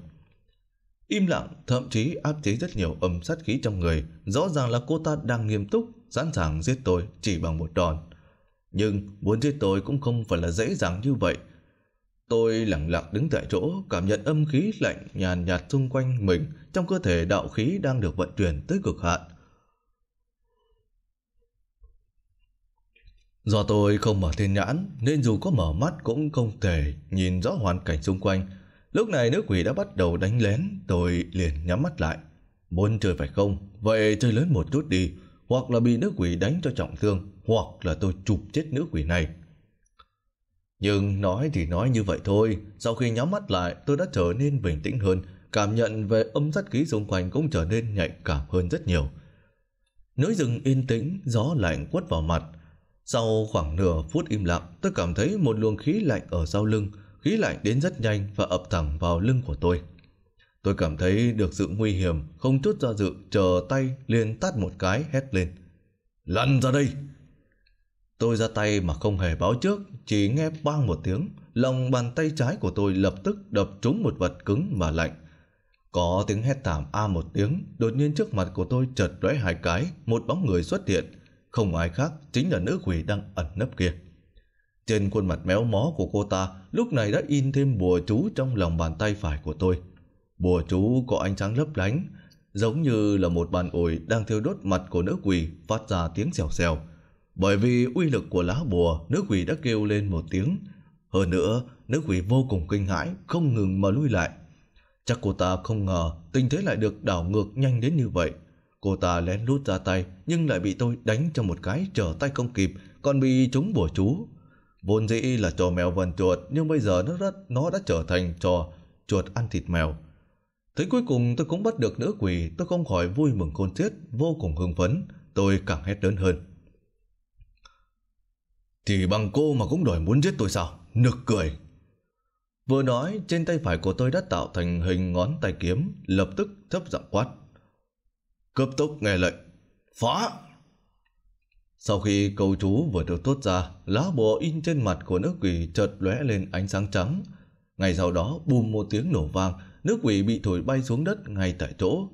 Im lặng, thậm chí áp chế rất nhiều âm sát khí trong người. Rõ ràng là cô ta đang nghiêm túc, sẵn sàng giết tôi chỉ bằng một đòn. Nhưng muốn giết tôi cũng không phải là dễ dàng như vậy. Tôi lặng lặng đứng tại chỗ, cảm nhận âm khí lạnh nhàn nhạt xung quanh mình, trong cơ thể đạo khí đang được vận chuyển tới cực hạn. Do tôi không mở thiên nhãn, nên dù có mở mắt cũng không thể nhìn rõ hoàn cảnh xung quanh. Lúc này nữ quỷ đã bắt đầu đánh lén, tôi liền nhắm mắt lại. Muốn chơi phải không? Vậy chơi lớn một chút đi hoặc là bị nữ quỷ đánh cho trọng thương, hoặc là tôi chụp chết nữ quỷ này. Nhưng nói thì nói như vậy thôi, sau khi nhắm mắt lại tôi đã trở nên bình tĩnh hơn, cảm nhận về âm sát khí xung quanh cũng trở nên nhạy cảm hơn rất nhiều. Núi rừng yên tĩnh, gió lạnh quất vào mặt. Sau khoảng nửa phút im lặng, tôi cảm thấy một luồng khí lạnh ở sau lưng, khí lạnh đến rất nhanh và ập thẳng vào lưng của tôi. Tôi cảm thấy được sự nguy hiểm, không chút do dự, chờ tay liền tát một cái hét lên. Lăn ra đây! Tôi ra tay mà không hề báo trước, chỉ nghe bang một tiếng, lòng bàn tay trái của tôi lập tức đập trúng một vật cứng và lạnh. Có tiếng hét thảm a một tiếng, đột nhiên trước mặt của tôi chợt lóe hai cái, một bóng người xuất hiện, không ai khác chính là nữ quỷ đang ẩn nấp kia. Trên khuôn mặt méo mó của cô ta lúc này đã in thêm bùa chú trong lòng bàn tay phải của tôi. Bùa chú có ánh sáng lấp lánh, giống như là một bàn ủi đang thiêu đốt mặt của nữ quỷ phát ra tiếng xèo xèo. Bởi vì uy lực của lá bùa, nữ quỷ đã kêu lên một tiếng. Hơn nữa, nữ quỷ vô cùng kinh hãi, không ngừng mà lui lại. Chắc cô ta không ngờ tình thế lại được đảo ngược nhanh đến như vậy. Cô ta lén lút ra tay nhưng lại bị tôi đánh cho một cái trở tay không kịp còn bị trúng bùa chú. Vốn dĩ là trò mèo vần chuột nhưng bây giờ nó rất nó đã trở thành trò chuột ăn thịt mèo thế cuối cùng tôi cũng bắt được nữ quỷ, tôi không khỏi vui mừng khôn xiết, vô cùng hưng phấn, tôi càng hét lớn hơn. Thì bằng cô mà cũng đòi muốn giết tôi sao? Nực cười! Vừa nói, trên tay phải của tôi đã tạo thành hình ngón tay kiếm, lập tức thấp giọng quát. Cấp tốc nghe lệnh, phá! Sau khi câu chú vừa được tốt ra, lá bùa in trên mặt của nữ quỷ chợt lóe lên ánh sáng trắng. Ngày sau đó, bùm một tiếng nổ vang, Nước quỷ bị thổi bay xuống đất ngay tại chỗ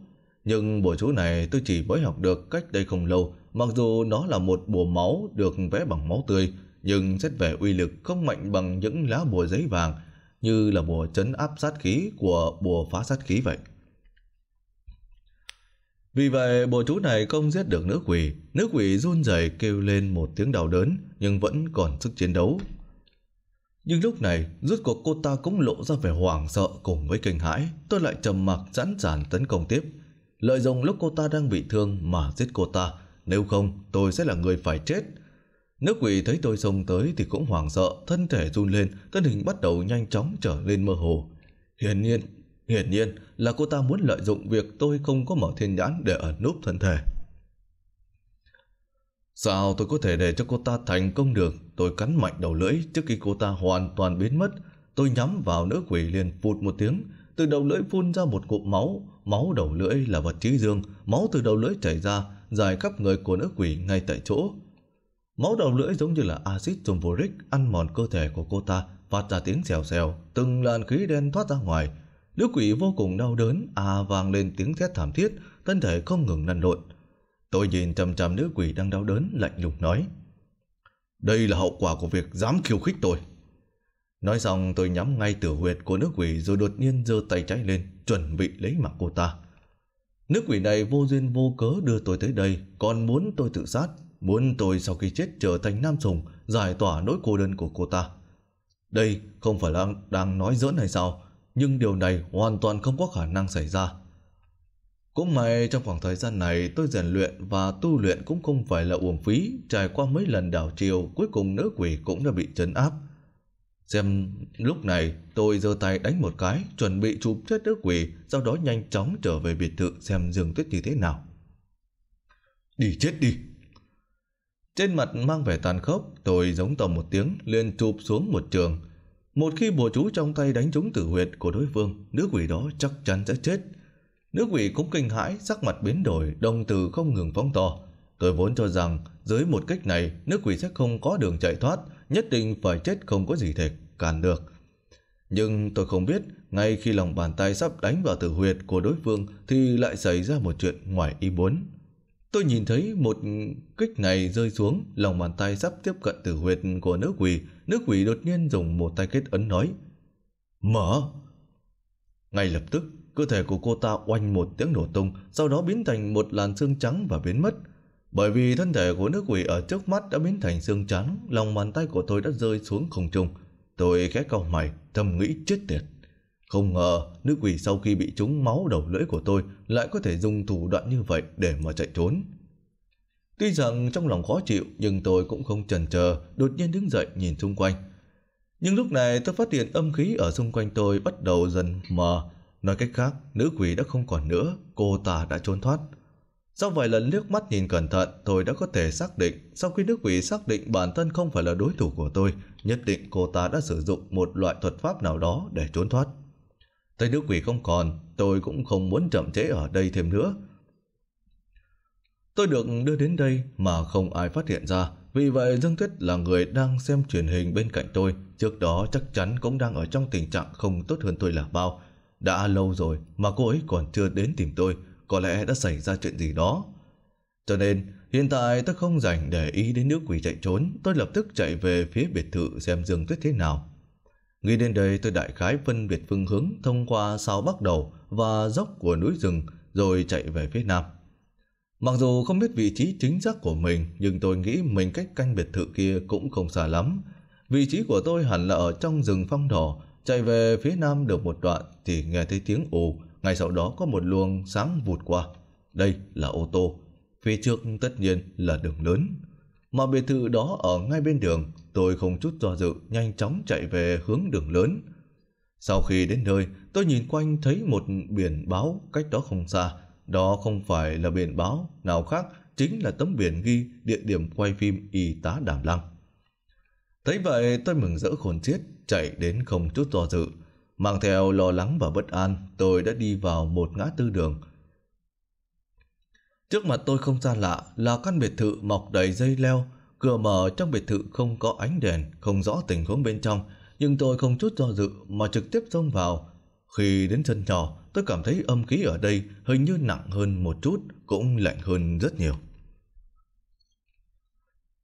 Nhưng bùa chú này tôi chỉ mới học được cách đây không lâu Mặc dù nó là một bùa máu được vẽ bằng máu tươi Nhưng xét về uy lực không mạnh bằng những lá bùa giấy vàng Như là bùa chấn áp sát khí của bùa phá sát khí vậy vì vậy bùa chú này không giết được nữ quỷ Nữ quỷ run rẩy kêu lên một tiếng đau đớn Nhưng vẫn còn sức chiến đấu nhưng lúc này, rốt cuộc cô ta cũng lộ ra vẻ hoảng sợ cùng với kinh hãi. Tôi lại trầm mặc sẵn sàng tấn công tiếp. Lợi dụng lúc cô ta đang bị thương mà giết cô ta. Nếu không, tôi sẽ là người phải chết. Nước quỷ thấy tôi xông tới thì cũng hoảng sợ, thân thể run lên, thân hình bắt đầu nhanh chóng trở lên mơ hồ. Hiển nhiên, hiển nhiên là cô ta muốn lợi dụng việc tôi không có mở thiên nhãn để ẩn núp thân thể. Sao tôi có thể để cho cô ta thành công được? Tôi cắn mạnh đầu lưỡi trước khi cô ta hoàn toàn biến mất. Tôi nhắm vào nữ quỷ liền phụt một tiếng. Từ đầu lưỡi phun ra một cụm máu. Máu đầu lưỡi là vật trí dương. Máu từ đầu lưỡi chảy ra, dài khắp người của nữ quỷ ngay tại chỗ. Máu đầu lưỡi giống như là axit sulfuric ăn mòn cơ thể của cô ta, phát ra tiếng xèo xèo, từng làn khí đen thoát ra ngoài. Nữ quỷ vô cùng đau đớn, à vang lên tiếng thét thảm thiết, thân thể không ngừng lăn lộn. Tôi nhìn trầm trầm nữ quỷ đang đau đớn lạnh lùng nói. Đây là hậu quả của việc dám khiêu khích tôi. Nói xong tôi nhắm ngay tử huyệt của nữ quỷ rồi đột nhiên giơ tay trái lên, chuẩn bị lấy mạng cô ta. Nữ quỷ này vô duyên vô cớ đưa tôi tới đây, còn muốn tôi tự sát, muốn tôi sau khi chết trở thành nam sùng, giải tỏa nỗi cô đơn của cô ta. Đây không phải là đang nói giỡn hay sao, nhưng điều này hoàn toàn không có khả năng xảy ra. Cũng may trong khoảng thời gian này tôi rèn luyện và tu luyện cũng không phải là uổng phí, trải qua mấy lần đảo chiều cuối cùng nữ quỷ cũng đã bị chấn áp. Xem lúc này tôi giơ tay đánh một cái chuẩn bị chụp chết nữ quỷ sau đó nhanh chóng trở về biệt thự xem Dương Tuyết như thế nào. Đi chết đi! Trên mặt mang vẻ tàn khốc tôi giống tầm một tiếng liền chụp xuống một trường. Một khi bùa chú trong tay đánh trúng tử huyệt của đối phương nữ quỷ đó chắc chắn sẽ chết. Nữ quỷ cũng kinh hãi, sắc mặt biến đổi, đồng từ không ngừng phóng to. Tôi vốn cho rằng dưới một kích này nữ quỷ sẽ không có đường chạy thoát, nhất định phải chết không có gì thể cản được. Nhưng tôi không biết, ngay khi lòng bàn tay sắp đánh vào tử huyệt của đối phương thì lại xảy ra một chuyện ngoài ý muốn. Tôi nhìn thấy một kích này rơi xuống, lòng bàn tay sắp tiếp cận tử huyệt của nữ quỷ. Nữ quỷ đột nhiên dùng một tay kết ấn nói. Mở! Ngay lập tức, cơ thể của cô ta oanh một tiếng nổ tung, sau đó biến thành một làn xương trắng và biến mất. Bởi vì thân thể của nữ quỷ ở trước mắt đã biến thành xương trắng, lòng bàn tay của tôi đã rơi xuống không trung. Tôi khẽ cau mày, thầm nghĩ chết tiệt. Không ngờ, nữ quỷ sau khi bị trúng máu đầu lưỡi của tôi lại có thể dùng thủ đoạn như vậy để mà chạy trốn. Tuy rằng trong lòng khó chịu nhưng tôi cũng không chần chờ, đột nhiên đứng dậy nhìn xung quanh. Nhưng lúc này tôi phát hiện âm khí ở xung quanh tôi bắt đầu dần mờ, Nói cách khác, nữ quỷ đã không còn nữa, cô ta đã trốn thoát. Sau vài lần liếc mắt nhìn cẩn thận, tôi đã có thể xác định, sau khi nữ quỷ xác định bản thân không phải là đối thủ của tôi, nhất định cô ta đã sử dụng một loại thuật pháp nào đó để trốn thoát. Thấy nữ quỷ không còn, tôi cũng không muốn chậm chế ở đây thêm nữa. Tôi được đưa đến đây mà không ai phát hiện ra, vì vậy Dương Tuyết là người đang xem truyền hình bên cạnh tôi, trước đó chắc chắn cũng đang ở trong tình trạng không tốt hơn tôi là bao, đã lâu rồi mà cô ấy còn chưa đến tìm tôi, có lẽ đã xảy ra chuyện gì đó. Cho nên, hiện tại tôi không dành để ý đến nước quỷ chạy trốn, tôi lập tức chạy về phía biệt thự xem Dương Tuyết thế nào. Nghĩ đến đây tôi đại khái phân biệt phương hướng thông qua sao bắc đầu và dốc của núi rừng rồi chạy về phía nam. Mặc dù không biết vị trí chính xác của mình nhưng tôi nghĩ mình cách canh biệt thự kia cũng không xa lắm. Vị trí của tôi hẳn là ở trong rừng phong đỏ Chạy về phía nam được một đoạn thì nghe thấy tiếng ồ, ngay sau đó có một luồng sáng vụt qua. Đây là ô tô, phía trước tất nhiên là đường lớn. Mà biệt thự đó ở ngay bên đường, tôi không chút do dự nhanh chóng chạy về hướng đường lớn. Sau khi đến nơi, tôi nhìn quanh thấy một biển báo cách đó không xa. Đó không phải là biển báo nào khác, chính là tấm biển ghi địa điểm quay phim Y tá Đàm Lăng. Thấy vậy tôi mừng rỡ khôn chết, chạy đến không chút do dự. Mang theo lo lắng và bất an, tôi đã đi vào một ngã tư đường. Trước mặt tôi không xa lạ là căn biệt thự mọc đầy dây leo, cửa mở trong biệt thự không có ánh đèn, không rõ tình huống bên trong, nhưng tôi không chút do dự mà trực tiếp xông vào. Khi đến sân trò, tôi cảm thấy âm khí ở đây hình như nặng hơn một chút, cũng lạnh hơn rất nhiều.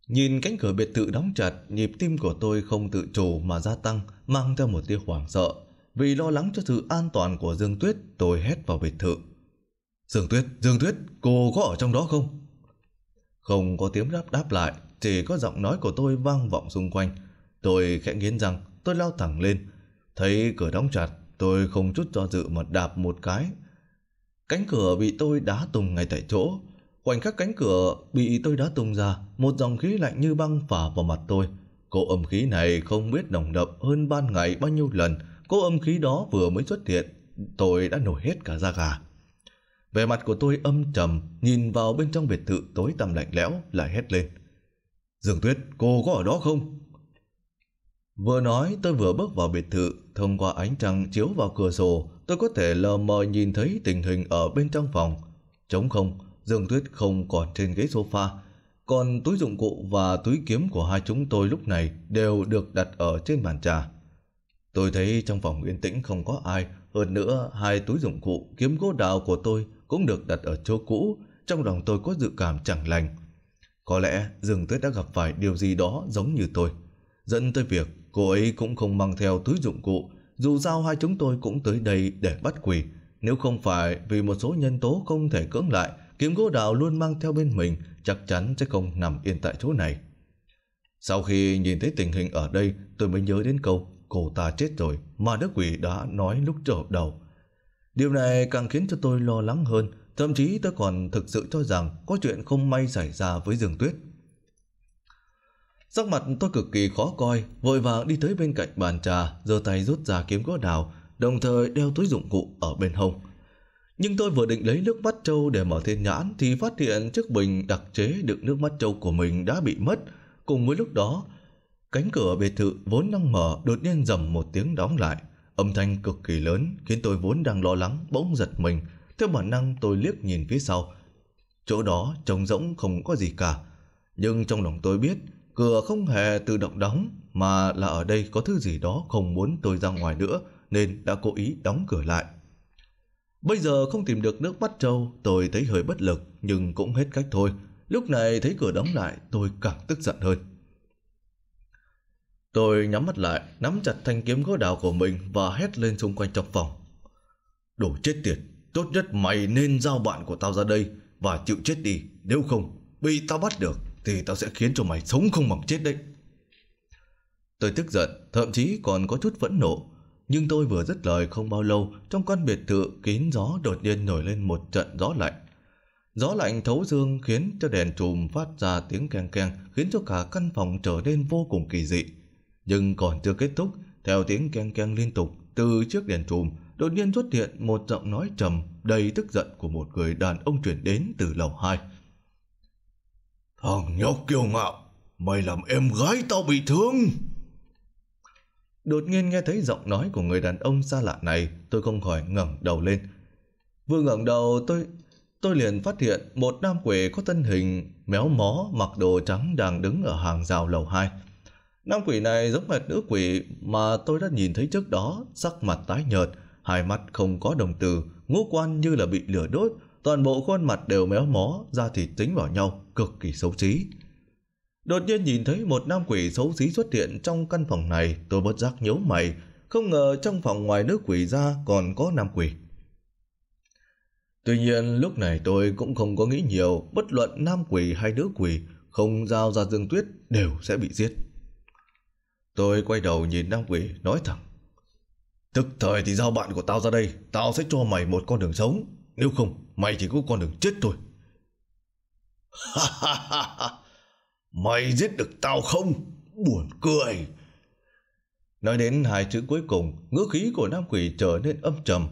Nhìn cánh cửa biệt thự đóng chặt, nhịp tim của tôi không tự chủ mà gia tăng, mang theo một tia hoảng sợ. Vì lo lắng cho sự an toàn của Dương Tuyết, tôi hét vào biệt thự. Dương Tuyết, Dương Tuyết, cô có ở trong đó không? Không có tiếng đáp đáp lại, chỉ có giọng nói của tôi vang vọng xung quanh. Tôi khẽ nghiến rằng tôi lao thẳng lên. Thấy cửa đóng chặt, tôi không chút do dự mà đạp một cái. Cánh cửa bị tôi đá tung ngay tại chỗ. Khoảnh khắc cánh cửa bị tôi đã tung ra, một dòng khí lạnh như băng phả vào mặt tôi. Cô âm khí này không biết nồng đậm hơn ban ngày bao nhiêu lần. Cô âm khí đó vừa mới xuất hiện, tôi đã nổi hết cả da gà. Về mặt của tôi âm trầm, nhìn vào bên trong biệt thự tối tăm lạnh lẽo lại hét lên. Dương Tuyết, cô có ở đó không? Vừa nói tôi vừa bước vào biệt thự, thông qua ánh trăng chiếu vào cửa sổ, tôi có thể lờ mờ nhìn thấy tình hình ở bên trong phòng. Trống không, Dương Tuyết không còn trên ghế sofa, còn túi dụng cụ và túi kiếm của hai chúng tôi lúc này đều được đặt ở trên bàn trà. Tôi thấy trong phòng yên tĩnh không có ai, hơn nữa hai túi dụng cụ kiếm gỗ đào của tôi cũng được đặt ở chỗ cũ, trong lòng tôi có dự cảm chẳng lành. Có lẽ Dương Tuyết đã gặp phải điều gì đó giống như tôi. Dẫn tới việc cô ấy cũng không mang theo túi dụng cụ, dù sao hai chúng tôi cũng tới đây để bắt quỷ. Nếu không phải vì một số nhân tố không thể cưỡng lại, kiếm gỗ Đạo luôn mang theo bên mình chắc chắn sẽ không nằm yên tại chỗ này. Sau khi nhìn thấy tình hình ở đây, tôi mới nhớ đến câu cô ta chết rồi mà Đức quỷ đã nói lúc trở đầu. Điều này càng khiến cho tôi lo lắng hơn, thậm chí tôi còn thực sự cho rằng có chuyện không may xảy ra với Dương Tuyết. Sắc mặt tôi cực kỳ khó coi, vội vàng đi tới bên cạnh bàn trà, giơ tay rút ra kiếm gỗ đào, đồng thời đeo túi dụng cụ ở bên hông. Nhưng tôi vừa định lấy nước mắt trâu để mở thiên nhãn thì phát hiện chiếc bình đặc chế đựng nước mắt trâu của mình đã bị mất. Cùng với lúc đó, cánh cửa biệt thự vốn đang mở đột nhiên rầm một tiếng đóng lại. Âm thanh cực kỳ lớn khiến tôi vốn đang lo lắng bỗng giật mình. Theo bản năng tôi liếc nhìn phía sau. Chỗ đó trông rỗng không có gì cả. Nhưng trong lòng tôi biết cửa không hề tự động đóng mà là ở đây có thứ gì đó không muốn tôi ra ngoài nữa nên đã cố ý đóng cửa lại. Bây giờ không tìm được nước mắt trâu, tôi thấy hơi bất lực nhưng cũng hết cách thôi. Lúc này thấy cửa đóng lại, tôi càng tức giận hơn. Tôi nhắm mắt lại, nắm chặt thanh kiếm gỗ đào của mình và hét lên xung quanh trong phòng. Đồ chết tiệt, tốt nhất mày nên giao bạn của tao ra đây và chịu chết đi, nếu không bị tao bắt được thì tao sẽ khiến cho mày sống không bằng chết đấy. Tôi tức giận, thậm chí còn có chút phẫn nộ, nhưng tôi vừa dứt lời không bao lâu, trong căn biệt thự kín gió đột nhiên nổi lên một trận gió lạnh. Gió lạnh thấu xương khiến cho đèn chùm phát ra tiếng keng keng, khiến cho cả căn phòng trở nên vô cùng kỳ dị. Nhưng còn chưa kết thúc, theo tiếng keng keng liên tục từ chiếc đèn chùm đột nhiên xuất hiện một giọng nói trầm đầy tức giận của một người đàn ông chuyển đến từ lầu 2. Thằng nhóc kiêu ngạo, mày làm em gái tao bị thương. Đột nhiên nghe thấy giọng nói của người đàn ông xa lạ này, tôi không khỏi ngẩng đầu lên. Vừa ngẩng đầu tôi tôi liền phát hiện một nam quỷ có thân hình méo mó mặc đồ trắng đang đứng ở hàng rào lầu 2. Nam quỷ này giống hệt nữ quỷ mà tôi đã nhìn thấy trước đó, sắc mặt tái nhợt, hai mắt không có đồng từ, ngũ quan như là bị lửa đốt, toàn bộ khuôn mặt đều méo mó, da thịt dính vào nhau, cực kỳ xấu trí Đột nhiên nhìn thấy một nam quỷ xấu xí xuất hiện trong căn phòng này, tôi bất giác nhíu mày, không ngờ trong phòng ngoài nữ quỷ ra còn có nam quỷ. Tuy nhiên lúc này tôi cũng không có nghĩ nhiều, bất luận nam quỷ hay nữ quỷ, không giao ra dương tuyết đều sẽ bị giết. Tôi quay đầu nhìn nam quỷ, nói thẳng. Tức thời thì giao bạn của tao ra đây, tao sẽ cho mày một con đường sống, nếu không mày chỉ có con đường chết thôi. [laughs] Ha ha ha ha! Mày giết được tao không? Buồn cười. Nói đến hai chữ cuối cùng, ngữ khí của nam quỷ trở nên âm trầm.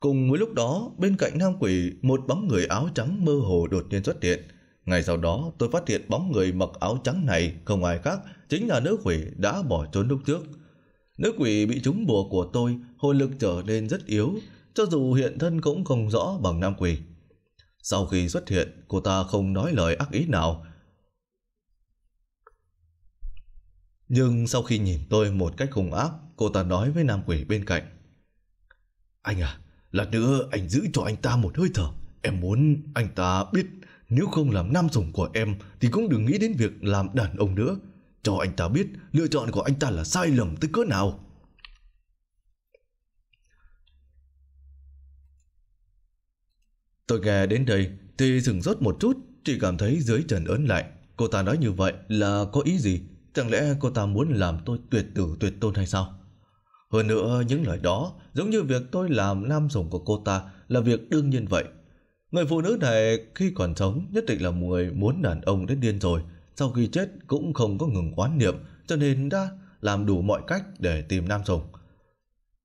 Cùng với lúc đó, bên cạnh nam quỷ, một bóng người áo trắng mơ hồ đột nhiên xuất hiện. Ngày sau đó, tôi phát hiện bóng người mặc áo trắng này không ai khác, chính là nữ quỷ đã bỏ trốn lúc trước. Nữ quỷ bị trúng bùa của tôi, hồn lực trở nên rất yếu, cho dù hiện thân cũng không rõ bằng nam quỷ. Sau khi xuất hiện, cô ta không nói lời ác ý nào, Nhưng sau khi nhìn tôi một cách hung ác, cô ta nói với nam quỷ bên cạnh. Anh à, lát nữa anh giữ cho anh ta một hơi thở. Em muốn anh ta biết nếu không làm nam sủng của em thì cũng đừng nghĩ đến việc làm đàn ông nữa. Cho anh ta biết lựa chọn của anh ta là sai lầm tới cỡ nào. Tôi nghe đến đây thì dừng rốt một chút, chỉ cảm thấy dưới trần ớn lạnh. Cô ta nói như vậy là có ý gì? Chẳng lẽ cô ta muốn làm tôi tuyệt tử tuyệt tôn hay sao? Hơn nữa những lời đó giống như việc tôi làm nam sủng của cô ta là việc đương nhiên vậy. Người phụ nữ này khi còn sống nhất định là người muốn đàn ông đến điên rồi. Sau khi chết cũng không có ngừng oán niệm cho nên đã làm đủ mọi cách để tìm nam sủng.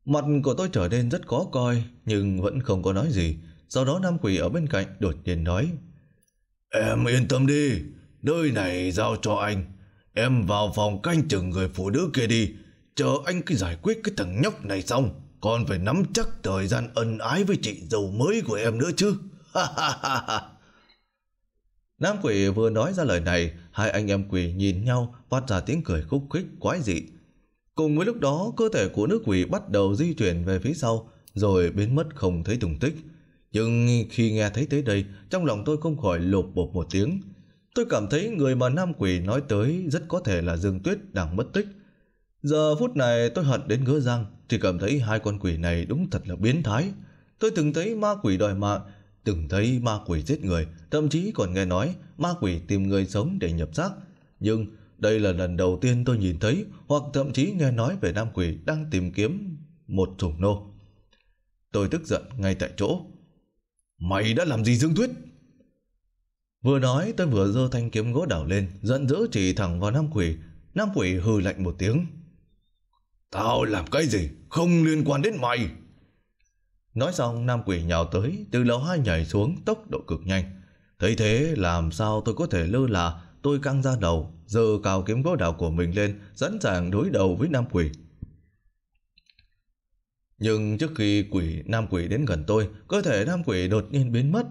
Mặt của tôi trở nên rất khó coi nhưng vẫn không có nói gì. Sau đó nam quỷ ở bên cạnh đột nhiên nói Em yên tâm đi, nơi này giao cho anh Em vào phòng canh chừng người phụ nữ kia đi, chờ anh cứ giải quyết cái thằng nhóc này xong, còn phải nắm chắc thời gian ân ái với chị dâu mới của em nữa chứ. Nam quỷ vừa nói ra lời này, hai anh em quỷ nhìn nhau phát ra tiếng cười khúc khích quái dị. Cùng với lúc đó, cơ thể của nữ quỷ bắt đầu di chuyển về phía sau, rồi biến mất không thấy tùng tích. Nhưng khi nghe thấy tới đây, trong lòng tôi không khỏi lột bột một tiếng. Tôi cảm thấy người mà Nam Quỷ nói tới rất có thể là Dương Tuyết đang mất tích. Giờ phút này tôi hận đến ngứa răng, chỉ cảm thấy hai con quỷ này đúng thật là biến thái. Tôi từng thấy ma quỷ đòi mạng, từng thấy ma quỷ giết người, thậm chí còn nghe nói ma quỷ tìm người sống để nhập xác. Nhưng đây là lần đầu tiên tôi nhìn thấy hoặc thậm chí nghe nói về Nam Quỷ đang tìm kiếm một thủng nô. Tôi tức giận ngay tại chỗ. Mày đã làm gì Dương Tuyết? Vừa nói tôi vừa giơ thanh kiếm gỗ đảo lên, giận dữ chỉ thẳng vào Nam Quỷ. Nam Quỷ hừ lạnh một tiếng. Tao làm cái gì không liên quan đến mày. Nói xong Nam Quỷ nhào tới, từ lầu hai nhảy xuống tốc độ cực nhanh. Thấy thế làm sao tôi có thể lơ là tôi căng ra đầu, giơ cao kiếm gỗ đảo của mình lên, sẵn sàng đối đầu với Nam Quỷ. Nhưng trước khi quỷ Nam Quỷ đến gần tôi, cơ thể Nam Quỷ đột nhiên biến mất.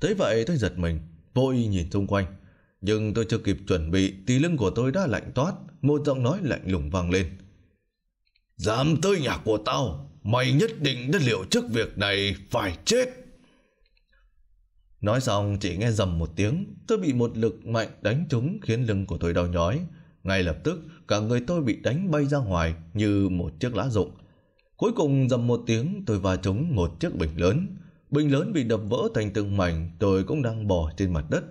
Thấy vậy tôi giật mình, vô nhìn xung quanh. Nhưng tôi chưa kịp chuẩn bị tí lưng của tôi đã lạnh toát Một giọng nói lạnh lùng vang lên Dám tới nhà của tao Mày nhất định đã liệu trước việc này phải chết Nói xong chỉ nghe dầm một tiếng Tôi bị một lực mạnh đánh trúng khiến lưng của tôi đau nhói Ngay lập tức cả người tôi bị đánh bay ra ngoài như một chiếc lá rụng Cuối cùng dầm một tiếng tôi va trúng một chiếc bình lớn Bình lớn bị đập vỡ thành từng mảnh Tôi cũng đang bò trên mặt đất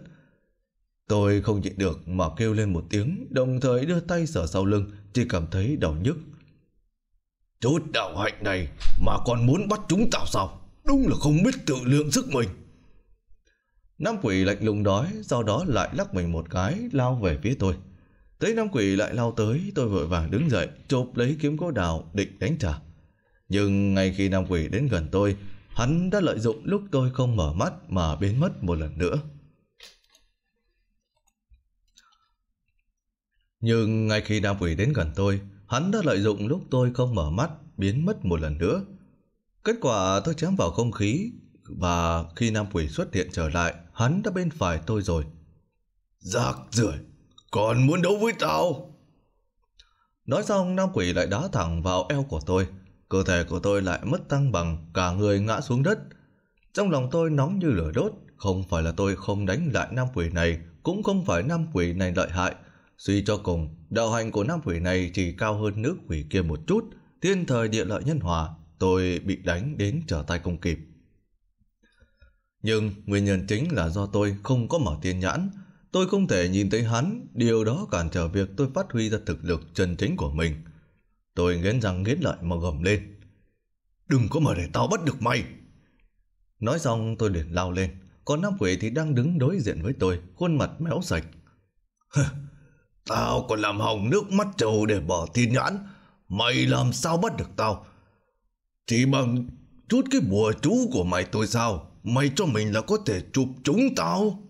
Tôi không nhịn được mà kêu lên một tiếng Đồng thời đưa tay sờ sau lưng Chỉ cảm thấy đau nhức Chút đạo hạnh này Mà còn muốn bắt chúng tạo sao Đúng là không biết tự lượng sức mình Nam quỷ lạnh lùng đói Sau đó lại lắc mình một cái Lao về phía tôi Thấy nam quỷ lại lao tới Tôi vội vàng đứng dậy Chộp lấy kiếm gỗ đào định đánh trả Nhưng ngay khi nam quỷ đến gần tôi Hắn đã lợi dụng lúc tôi không mở mắt mà biến mất một lần nữa. Nhưng ngay khi Nam Quỷ đến gần tôi, hắn đã lợi dụng lúc tôi không mở mắt biến mất một lần nữa. Kết quả tôi chém vào không khí và khi Nam Quỷ xuất hiện trở lại, hắn đã bên phải tôi rồi. Rác rưởi, còn muốn đấu với tao? Nói xong Nam Quỷ lại đá thẳng vào eo của tôi cơ thể của tôi lại mất tăng bằng, cả người ngã xuống đất. Trong lòng tôi nóng như lửa đốt, không phải là tôi không đánh lại nam quỷ này, cũng không phải nam quỷ này lợi hại. Suy cho cùng, đạo hành của nam quỷ này chỉ cao hơn nữ quỷ kia một chút, thiên thời địa lợi nhân hòa, tôi bị đánh đến trở tay không kịp. Nhưng nguyên nhân chính là do tôi không có mở tiên nhãn, tôi không thể nhìn thấy hắn, điều đó cản trở việc tôi phát huy ra thực lực chân chính của mình. Tôi nghiến răng nghiến lợi mà gầm lên. Đừng có mà để tao bắt được mày! Nói xong tôi liền lao lên. Còn nam quỷ thì đang đứng đối diện với tôi, khuôn mặt méo sạch. tao còn làm hỏng nước mắt trầu để bỏ tin nhãn. Mày làm sao bắt được tao? Chỉ bằng chút cái bùa chú của mày tôi sao? Mày cho mình là có thể chụp chúng tao.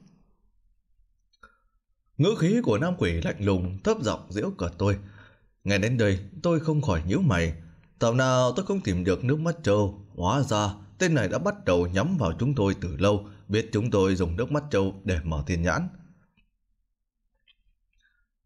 Ngữ khí của nam quỷ lạnh lùng thấp giọng giễu cợt tôi Nghe đến đây tôi không khỏi nhíu mày. Tào nào tôi không tìm được nước mắt trâu. Hóa ra tên này đã bắt đầu nhắm vào chúng tôi từ lâu. Biết chúng tôi dùng nước mắt trâu để mở thiên nhãn.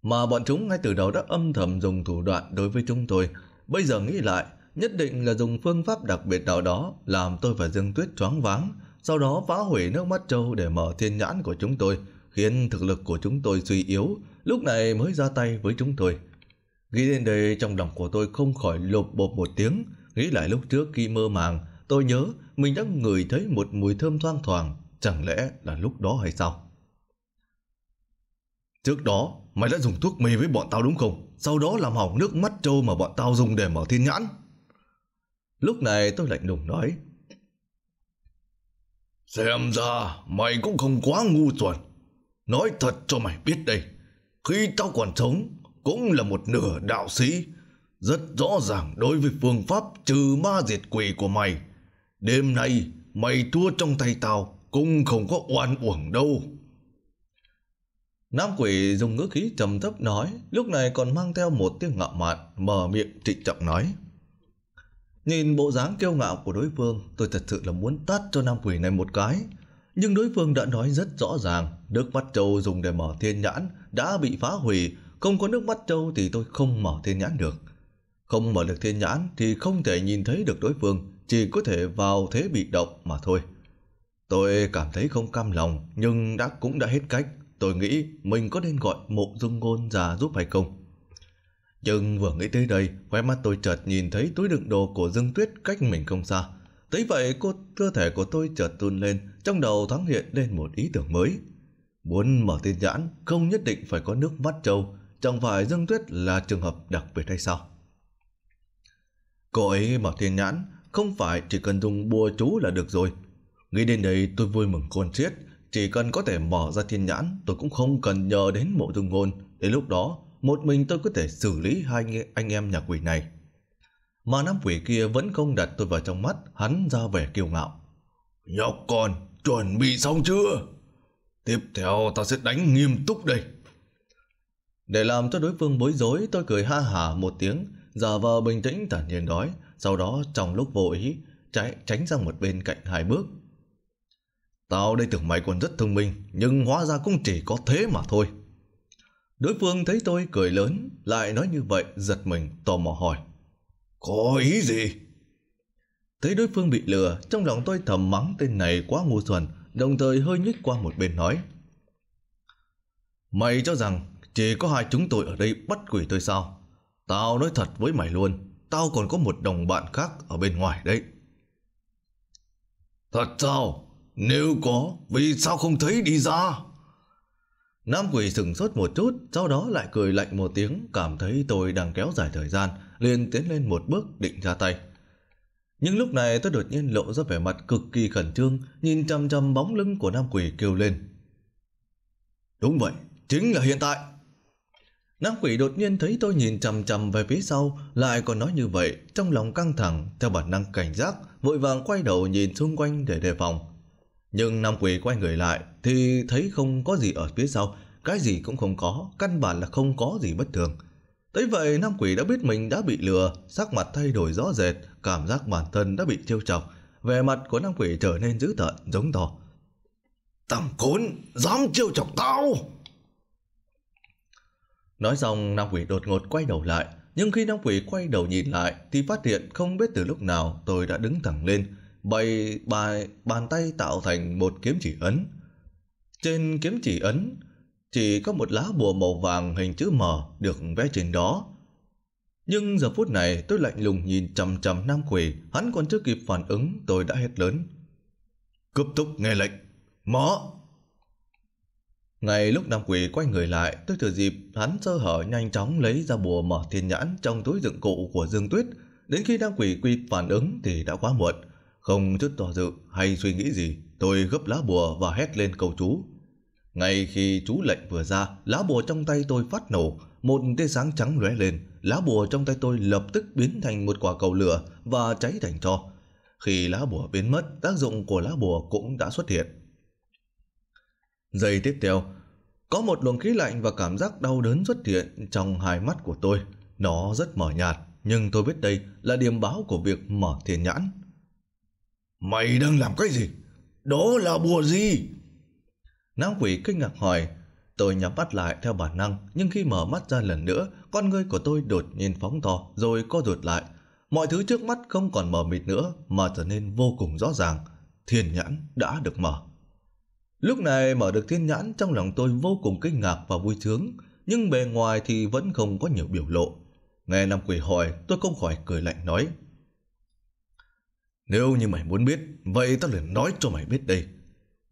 Mà bọn chúng ngay từ đầu đã âm thầm dùng thủ đoạn đối với chúng tôi. Bây giờ nghĩ lại, nhất định là dùng phương pháp đặc biệt nào đó làm tôi và Dương Tuyết choáng váng, sau đó phá hủy nước mắt trâu để mở thiên nhãn của chúng tôi, khiến thực lực của chúng tôi suy yếu, lúc này mới ra tay với chúng tôi. Nghĩ đến đây trong lòng của tôi không khỏi lột bột một tiếng. Nghĩ lại lúc trước khi mơ màng, tôi nhớ mình đã ngửi thấy một mùi thơm thoang thoảng. Chẳng lẽ là lúc đó hay sao? Trước đó, mày đã dùng thuốc mê với bọn tao đúng không? Sau đó làm hỏng nước mắt trâu mà bọn tao dùng để mở thiên nhãn. Lúc này tôi lạnh lùng nói. Xem ra mày cũng không quá ngu xuẩn. Nói thật cho mày biết đây. Khi tao còn sống, cũng là một nửa đạo sĩ. Rất rõ ràng đối với phương pháp trừ ma diệt quỷ của mày. Đêm nay mày thua trong tay tao cũng không có oan uổng đâu. Nam quỷ dùng ngữ khí trầm thấp nói, lúc này còn mang theo một tiếng ngạo mạn, mở miệng trịnh trọng nói. Nhìn bộ dáng kiêu ngạo của đối phương, tôi thật sự là muốn tát cho nam quỷ này một cái. Nhưng đối phương đã nói rất rõ ràng, Đức mắt Châu dùng để mở thiên nhãn đã bị phá hủy, không có nước mắt trâu thì tôi không mở thiên nhãn được. Không mở được thiên nhãn thì không thể nhìn thấy được đối phương, chỉ có thể vào thế bị động mà thôi. Tôi cảm thấy không cam lòng, nhưng đã cũng đã hết cách. Tôi nghĩ mình có nên gọi mộ dung ngôn ra giúp hay không? Nhưng vừa nghĩ tới đây, khóe mắt tôi chợt nhìn thấy túi đựng đồ của Dương Tuyết cách mình không xa. Thấy vậy, cô cơ thể của tôi chợt tuôn lên, trong đầu thoáng hiện lên một ý tưởng mới. Muốn mở tin nhãn, không nhất định phải có nước mắt trâu, Chẳng phải Dương Tuyết là trường hợp đặc biệt hay sao? Cô ấy mở thiên nhãn Không phải chỉ cần dùng bùa chú là được rồi Nghĩ đến đây tôi vui mừng khôn chết Chỉ cần có thể mở ra thiên nhãn Tôi cũng không cần nhờ đến mộ tương ngôn Đến lúc đó Một mình tôi có thể xử lý hai anh em nhà quỷ này Mà nam quỷ kia vẫn không đặt tôi vào trong mắt Hắn ra vẻ kiêu ngạo Nhóc con Chuẩn bị xong chưa Tiếp theo ta sẽ đánh nghiêm túc đây để làm cho đối phương bối rối, tôi cười ha hả một tiếng, giả vờ bình tĩnh tản nhiên nói, sau đó trong lúc vô ý, trái, tránh sang một bên cạnh hai bước. Tao đây tưởng mày còn rất thông minh, nhưng hóa ra cũng chỉ có thế mà thôi. Đối phương thấy tôi cười lớn, lại nói như vậy, giật mình, tò mò hỏi. Có ý gì? Thấy đối phương bị lừa, trong lòng tôi thầm mắng tên này quá ngu xuẩn, đồng thời hơi nhích qua một bên nói. Mày cho rằng chỉ có hai chúng tôi ở đây bắt quỷ thôi sao? Tao nói thật với mày luôn, tao còn có một đồng bạn khác ở bên ngoài đấy. Thật sao? Nếu có, vì sao không thấy đi ra? Nam quỷ sừng sốt một chút, sau đó lại cười lạnh một tiếng, cảm thấy tôi đang kéo dài thời gian, liền tiến lên một bước định ra tay. Nhưng lúc này tôi đột nhiên lộ ra vẻ mặt cực kỳ khẩn trương, nhìn chăm chăm bóng lưng của nam quỷ kêu lên. Đúng vậy, chính là hiện tại. Nam quỷ đột nhiên thấy tôi nhìn chằm chằm về phía sau, lại còn nói như vậy, trong lòng căng thẳng, theo bản năng cảnh giác, vội vàng quay đầu nhìn xung quanh để đề phòng. Nhưng nam quỷ quay người lại thì thấy không có gì ở phía sau, cái gì cũng không có, căn bản là không có gì bất thường. Tới vậy nam quỷ đã biết mình đã bị lừa, sắc mặt thay đổi rõ rệt, cảm giác bản thân đã bị trêu chọc, vẻ mặt của nam quỷ trở nên dữ tợn, giống to. Tầm cốn, dám trêu chọc tao! Nói xong Nam Quỷ đột ngột quay đầu lại, nhưng khi Nam Quỷ quay đầu nhìn lại thì phát hiện không biết từ lúc nào tôi đã đứng thẳng lên, bày bài bàn tay tạo thành một kiếm chỉ ấn. Trên kiếm chỉ ấn chỉ có một lá bùa màu vàng hình chữ M được vẽ trên đó. Nhưng giờ phút này tôi lạnh lùng nhìn chằm chằm Nam Quỷ, hắn còn chưa kịp phản ứng tôi đã hét lớn. Cấp tốc nghe lệnh, mở ngay lúc Nam Quỷ quay người lại, tôi thừa dịp hắn sơ hở nhanh chóng lấy ra bùa mở thiên nhãn trong túi dụng cụ của Dương Tuyết. Đến khi Nam Quỷ quy phản ứng thì đã quá muộn. Không chút do dự hay suy nghĩ gì, tôi gấp lá bùa và hét lên cầu chú. Ngay khi chú lệnh vừa ra, lá bùa trong tay tôi phát nổ, một tia sáng trắng lóe lên, lá bùa trong tay tôi lập tức biến thành một quả cầu lửa và cháy thành tro. Khi lá bùa biến mất, tác dụng của lá bùa cũng đã xuất hiện. Giây tiếp theo, có một luồng khí lạnh và cảm giác đau đớn xuất hiện trong hai mắt của tôi. Nó rất mờ nhạt, nhưng tôi biết đây là điểm báo của việc mở thiên nhãn. Mày đang làm cái gì? Đó là bùa gì? Nam quỷ kinh ngạc hỏi. Tôi nhắm mắt lại theo bản năng, nhưng khi mở mắt ra lần nữa, con ngươi của tôi đột nhiên phóng to rồi co rụt lại. Mọi thứ trước mắt không còn mờ mịt nữa mà trở nên vô cùng rõ ràng. Thiên nhãn đã được mở. Lúc này mở được thiên nhãn trong lòng tôi vô cùng kinh ngạc và vui sướng, nhưng bề ngoài thì vẫn không có nhiều biểu lộ. Nghe Nam Quỷ hỏi, tôi không khỏi cười lạnh nói. Nếu như mày muốn biết, vậy tao liền nói cho mày biết đây.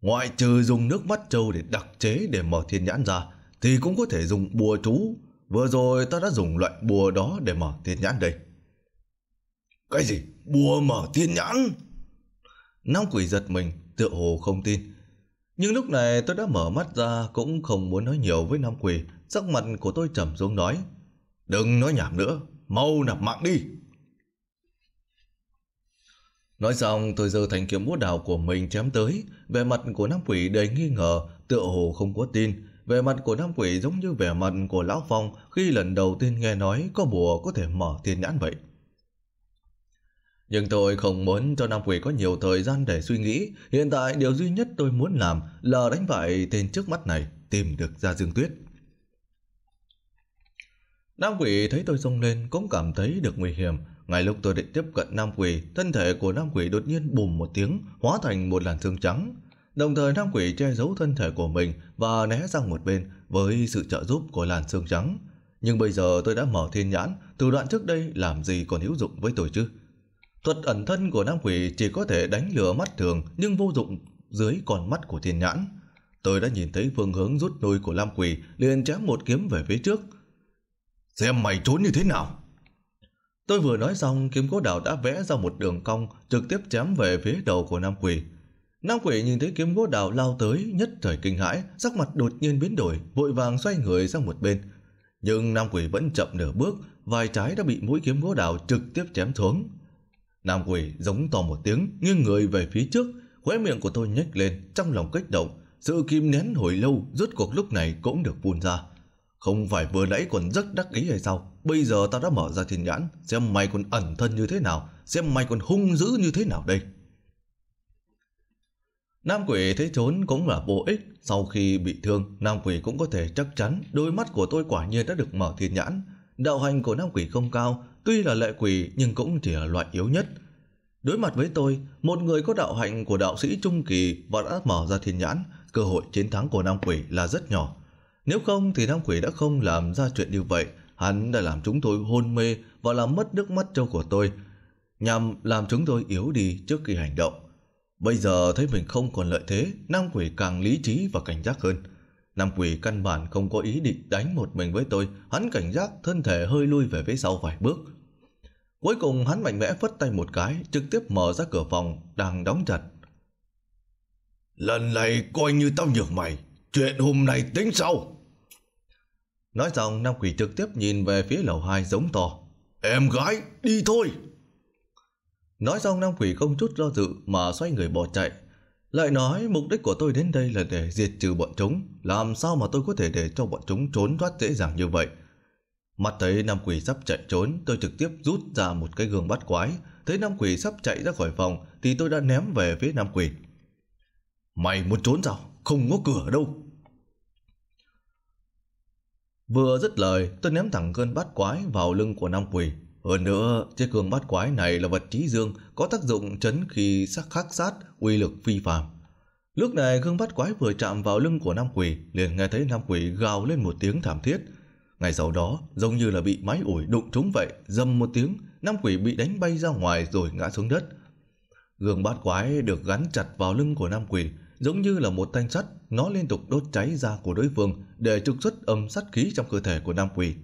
Ngoại trừ dùng nước mắt trâu để đặc chế để mở thiên nhãn ra, thì cũng có thể dùng bùa chú. Vừa rồi tao đã dùng loại bùa đó để mở thiên nhãn đây. Cái gì? Bùa mở thiên nhãn? Nam quỷ giật mình, tựa hồ không tin. Nhưng lúc này tôi đã mở mắt ra cũng không muốn nói nhiều với Nam Quỳ. Sắc mặt của tôi trầm xuống nói. Đừng nói nhảm nữa, mau nạp mạng đi. Nói xong tôi giơ thành kiếm búa đào của mình chém tới. vẻ mặt của Nam Quỷ đầy nghi ngờ, tựa hồ không có tin. vẻ mặt của Nam Quỷ giống như vẻ mặt của Lão Phong khi lần đầu tiên nghe nói có bùa có thể mở thiên nhãn vậy. Nhưng tôi không muốn cho Nam Quỷ có nhiều thời gian để suy nghĩ. Hiện tại điều duy nhất tôi muốn làm là đánh bại tên trước mắt này, tìm được ra Dương Tuyết. Nam Quỷ thấy tôi xông lên cũng cảm thấy được nguy hiểm. Ngay lúc tôi định tiếp cận Nam Quỷ, thân thể của Nam Quỷ đột nhiên bùm một tiếng, hóa thành một làn xương trắng. Đồng thời Nam Quỷ che giấu thân thể của mình và né sang một bên với sự trợ giúp của làn xương trắng. Nhưng bây giờ tôi đã mở thiên nhãn, thủ đoạn trước đây làm gì còn hữu dụng với tôi chứ? Thuật ẩn thân của Nam Quỷ chỉ có thể đánh lửa mắt thường nhưng vô dụng dưới con mắt của thiên nhãn. Tôi đã nhìn thấy phương hướng rút lui của Nam Quỷ liền chém một kiếm về phía trước. Xem mày trốn như thế nào! Tôi vừa nói xong kiếm cố đạo đã vẽ ra một đường cong trực tiếp chém về phía đầu của Nam Quỷ. Nam Quỷ nhìn thấy kiếm cố đảo lao tới nhất thời kinh hãi, sắc mặt đột nhiên biến đổi, vội vàng xoay người sang một bên. Nhưng Nam Quỷ vẫn chậm nửa bước, vài trái đã bị mũi kiếm cố đảo trực tiếp chém xuống. Nam quỷ giống to một tiếng, nghiêng người về phía trước, khóe miệng của tôi nhếch lên, trong lòng kích động, sự kìm nén hồi lâu, rốt cuộc lúc này cũng được phun ra. Không phải vừa nãy còn rất đắc ý hay sao? Bây giờ tao đã mở ra thiên nhãn, xem mày còn ẩn thân như thế nào, xem mày còn hung dữ như thế nào đây. Nam quỷ thế trốn cũng là vô ích, sau khi bị thương, nam quỷ cũng có thể chắc chắn đôi mắt của tôi quả nhiên đã được mở thiên nhãn. Đạo hành của nam quỷ không cao, Tuy là lệ quỷ nhưng cũng chỉ là loại yếu nhất. Đối mặt với tôi, một người có đạo hạnh của đạo sĩ trung kỳ và đã mở ra thiên nhãn, cơ hội chiến thắng của nam quỷ là rất nhỏ. Nếu không thì nam quỷ đã không làm ra chuyện như vậy, hắn đã làm chúng tôi hôn mê và làm mất nước mắt châu của tôi, nhằm làm chúng tôi yếu đi trước khi hành động. Bây giờ thấy mình không còn lợi thế, nam quỷ càng lý trí và cảnh giác hơn. Nam quỷ căn bản không có ý định đánh một mình với tôi, hắn cảnh giác thân thể hơi lui về phía sau vài bước. Cuối cùng hắn mạnh mẽ phất tay một cái, trực tiếp mở ra cửa phòng, đang đóng chặt. Lần này coi như tao nhược mày, chuyện hôm nay tính sau. Nói xong, Nam Quỷ trực tiếp nhìn về phía lầu hai giống to. Em gái, đi thôi! Nói xong, Nam Quỷ không chút do dự mà xoay người bỏ chạy. Lại nói mục đích của tôi đến đây là để diệt trừ bọn chúng, làm sao mà tôi có thể để cho bọn chúng trốn thoát dễ dàng như vậy. Mặt thấy Nam Quỷ sắp chạy trốn, tôi trực tiếp rút ra một cái gương bắt quái. Thấy Nam Quỷ sắp chạy ra khỏi phòng thì tôi đã ném về phía Nam Quỷ. Mày muốn trốn sao? Không có cửa đâu. Vừa dứt lời, tôi ném thẳng cơn bát quái vào lưng của Nam Quỷ. Hơn nữa, chiếc gương bát quái này là vật trí dương, có tác dụng chấn khi sắc khắc sát, uy lực phi phàm. Lúc này gương bát quái vừa chạm vào lưng của Nam Quỷ, liền nghe thấy Nam Quỷ gào lên một tiếng thảm thiết, Ngày sau đó, giống như là bị máy ủi đụng trúng vậy, dầm một tiếng, năm quỷ bị đánh bay ra ngoài rồi ngã xuống đất. Gương bát quái được gắn chặt vào lưng của nam quỷ, giống như là một thanh sắt, nó liên tục đốt cháy da của đối phương để trục xuất âm sát khí trong cơ thể của nam quỷ.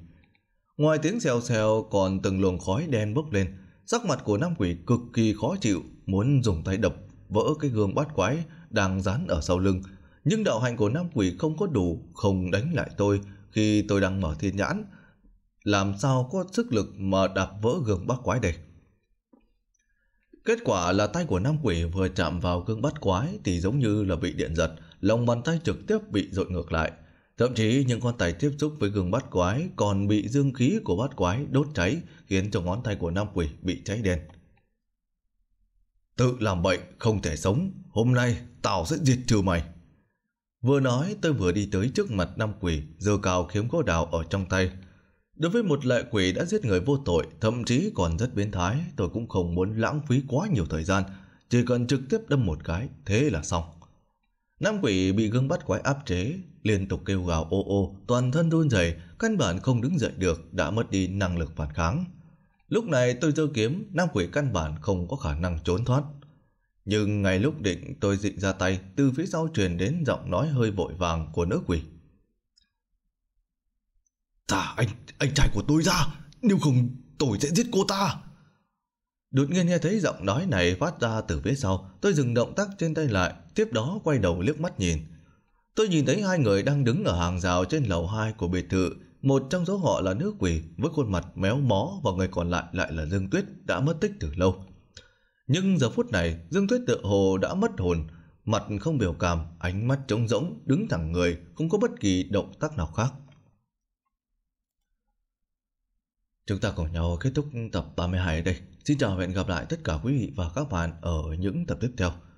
Ngoài tiếng xèo xèo còn từng luồng khói đen bốc lên, sắc mặt của nam quỷ cực kỳ khó chịu, muốn dùng tay đập vỡ cái gương bát quái đang dán ở sau lưng, nhưng đạo hành của nam quỷ không có đủ, không đánh lại tôi, khi tôi đang mở thiên nhãn, làm sao có sức lực mà đạp vỡ gương bát quái đây? Kết quả là tay của nam quỷ vừa chạm vào gương bát quái thì giống như là bị điện giật, lòng bàn tay trực tiếp bị dội ngược lại. Thậm chí những con tay tiếp xúc với gương bát quái còn bị dương khí của bát quái đốt cháy khiến cho ngón tay của nam quỷ bị cháy đen. Tự làm bệnh không thể sống, hôm nay tao sẽ diệt trừ mày. Vừa nói tôi vừa đi tới trước mặt năm quỷ, giơ cao kiếm gỗ đào ở trong tay. Đối với một lệ quỷ đã giết người vô tội, thậm chí còn rất biến thái, tôi cũng không muốn lãng phí quá nhiều thời gian, chỉ cần trực tiếp đâm một cái, thế là xong. Nam quỷ bị gương bắt quái áp chế, liên tục kêu gào ô ô, toàn thân run rẩy, căn bản không đứng dậy được, đã mất đi năng lực phản kháng. Lúc này tôi giơ kiếm, nam quỷ căn bản không có khả năng trốn thoát, nhưng ngay lúc định tôi dịnh ra tay, từ phía sau truyền đến giọng nói hơi vội vàng của nữ quỷ. Thả anh, anh trai của tôi ra, nếu không tôi sẽ giết cô ta. Đột nhiên nghe thấy giọng nói này phát ra từ phía sau, tôi dừng động tác trên tay lại, tiếp đó quay đầu liếc mắt nhìn. Tôi nhìn thấy hai người đang đứng ở hàng rào trên lầu 2 của biệt thự, một trong số họ là nữ quỷ với khuôn mặt méo mó và người còn lại lại là Dương Tuyết đã mất tích từ lâu. Nhưng giờ phút này, Dương Tuyết Tựa hồ đã mất hồn, mặt không biểu cảm, ánh mắt trống rỗng, đứng thẳng người, không có bất kỳ động tác nào khác. Chúng ta cùng nhau kết thúc tập 32 ở đây. Xin chào và hẹn gặp lại tất cả quý vị và các bạn ở những tập tiếp theo.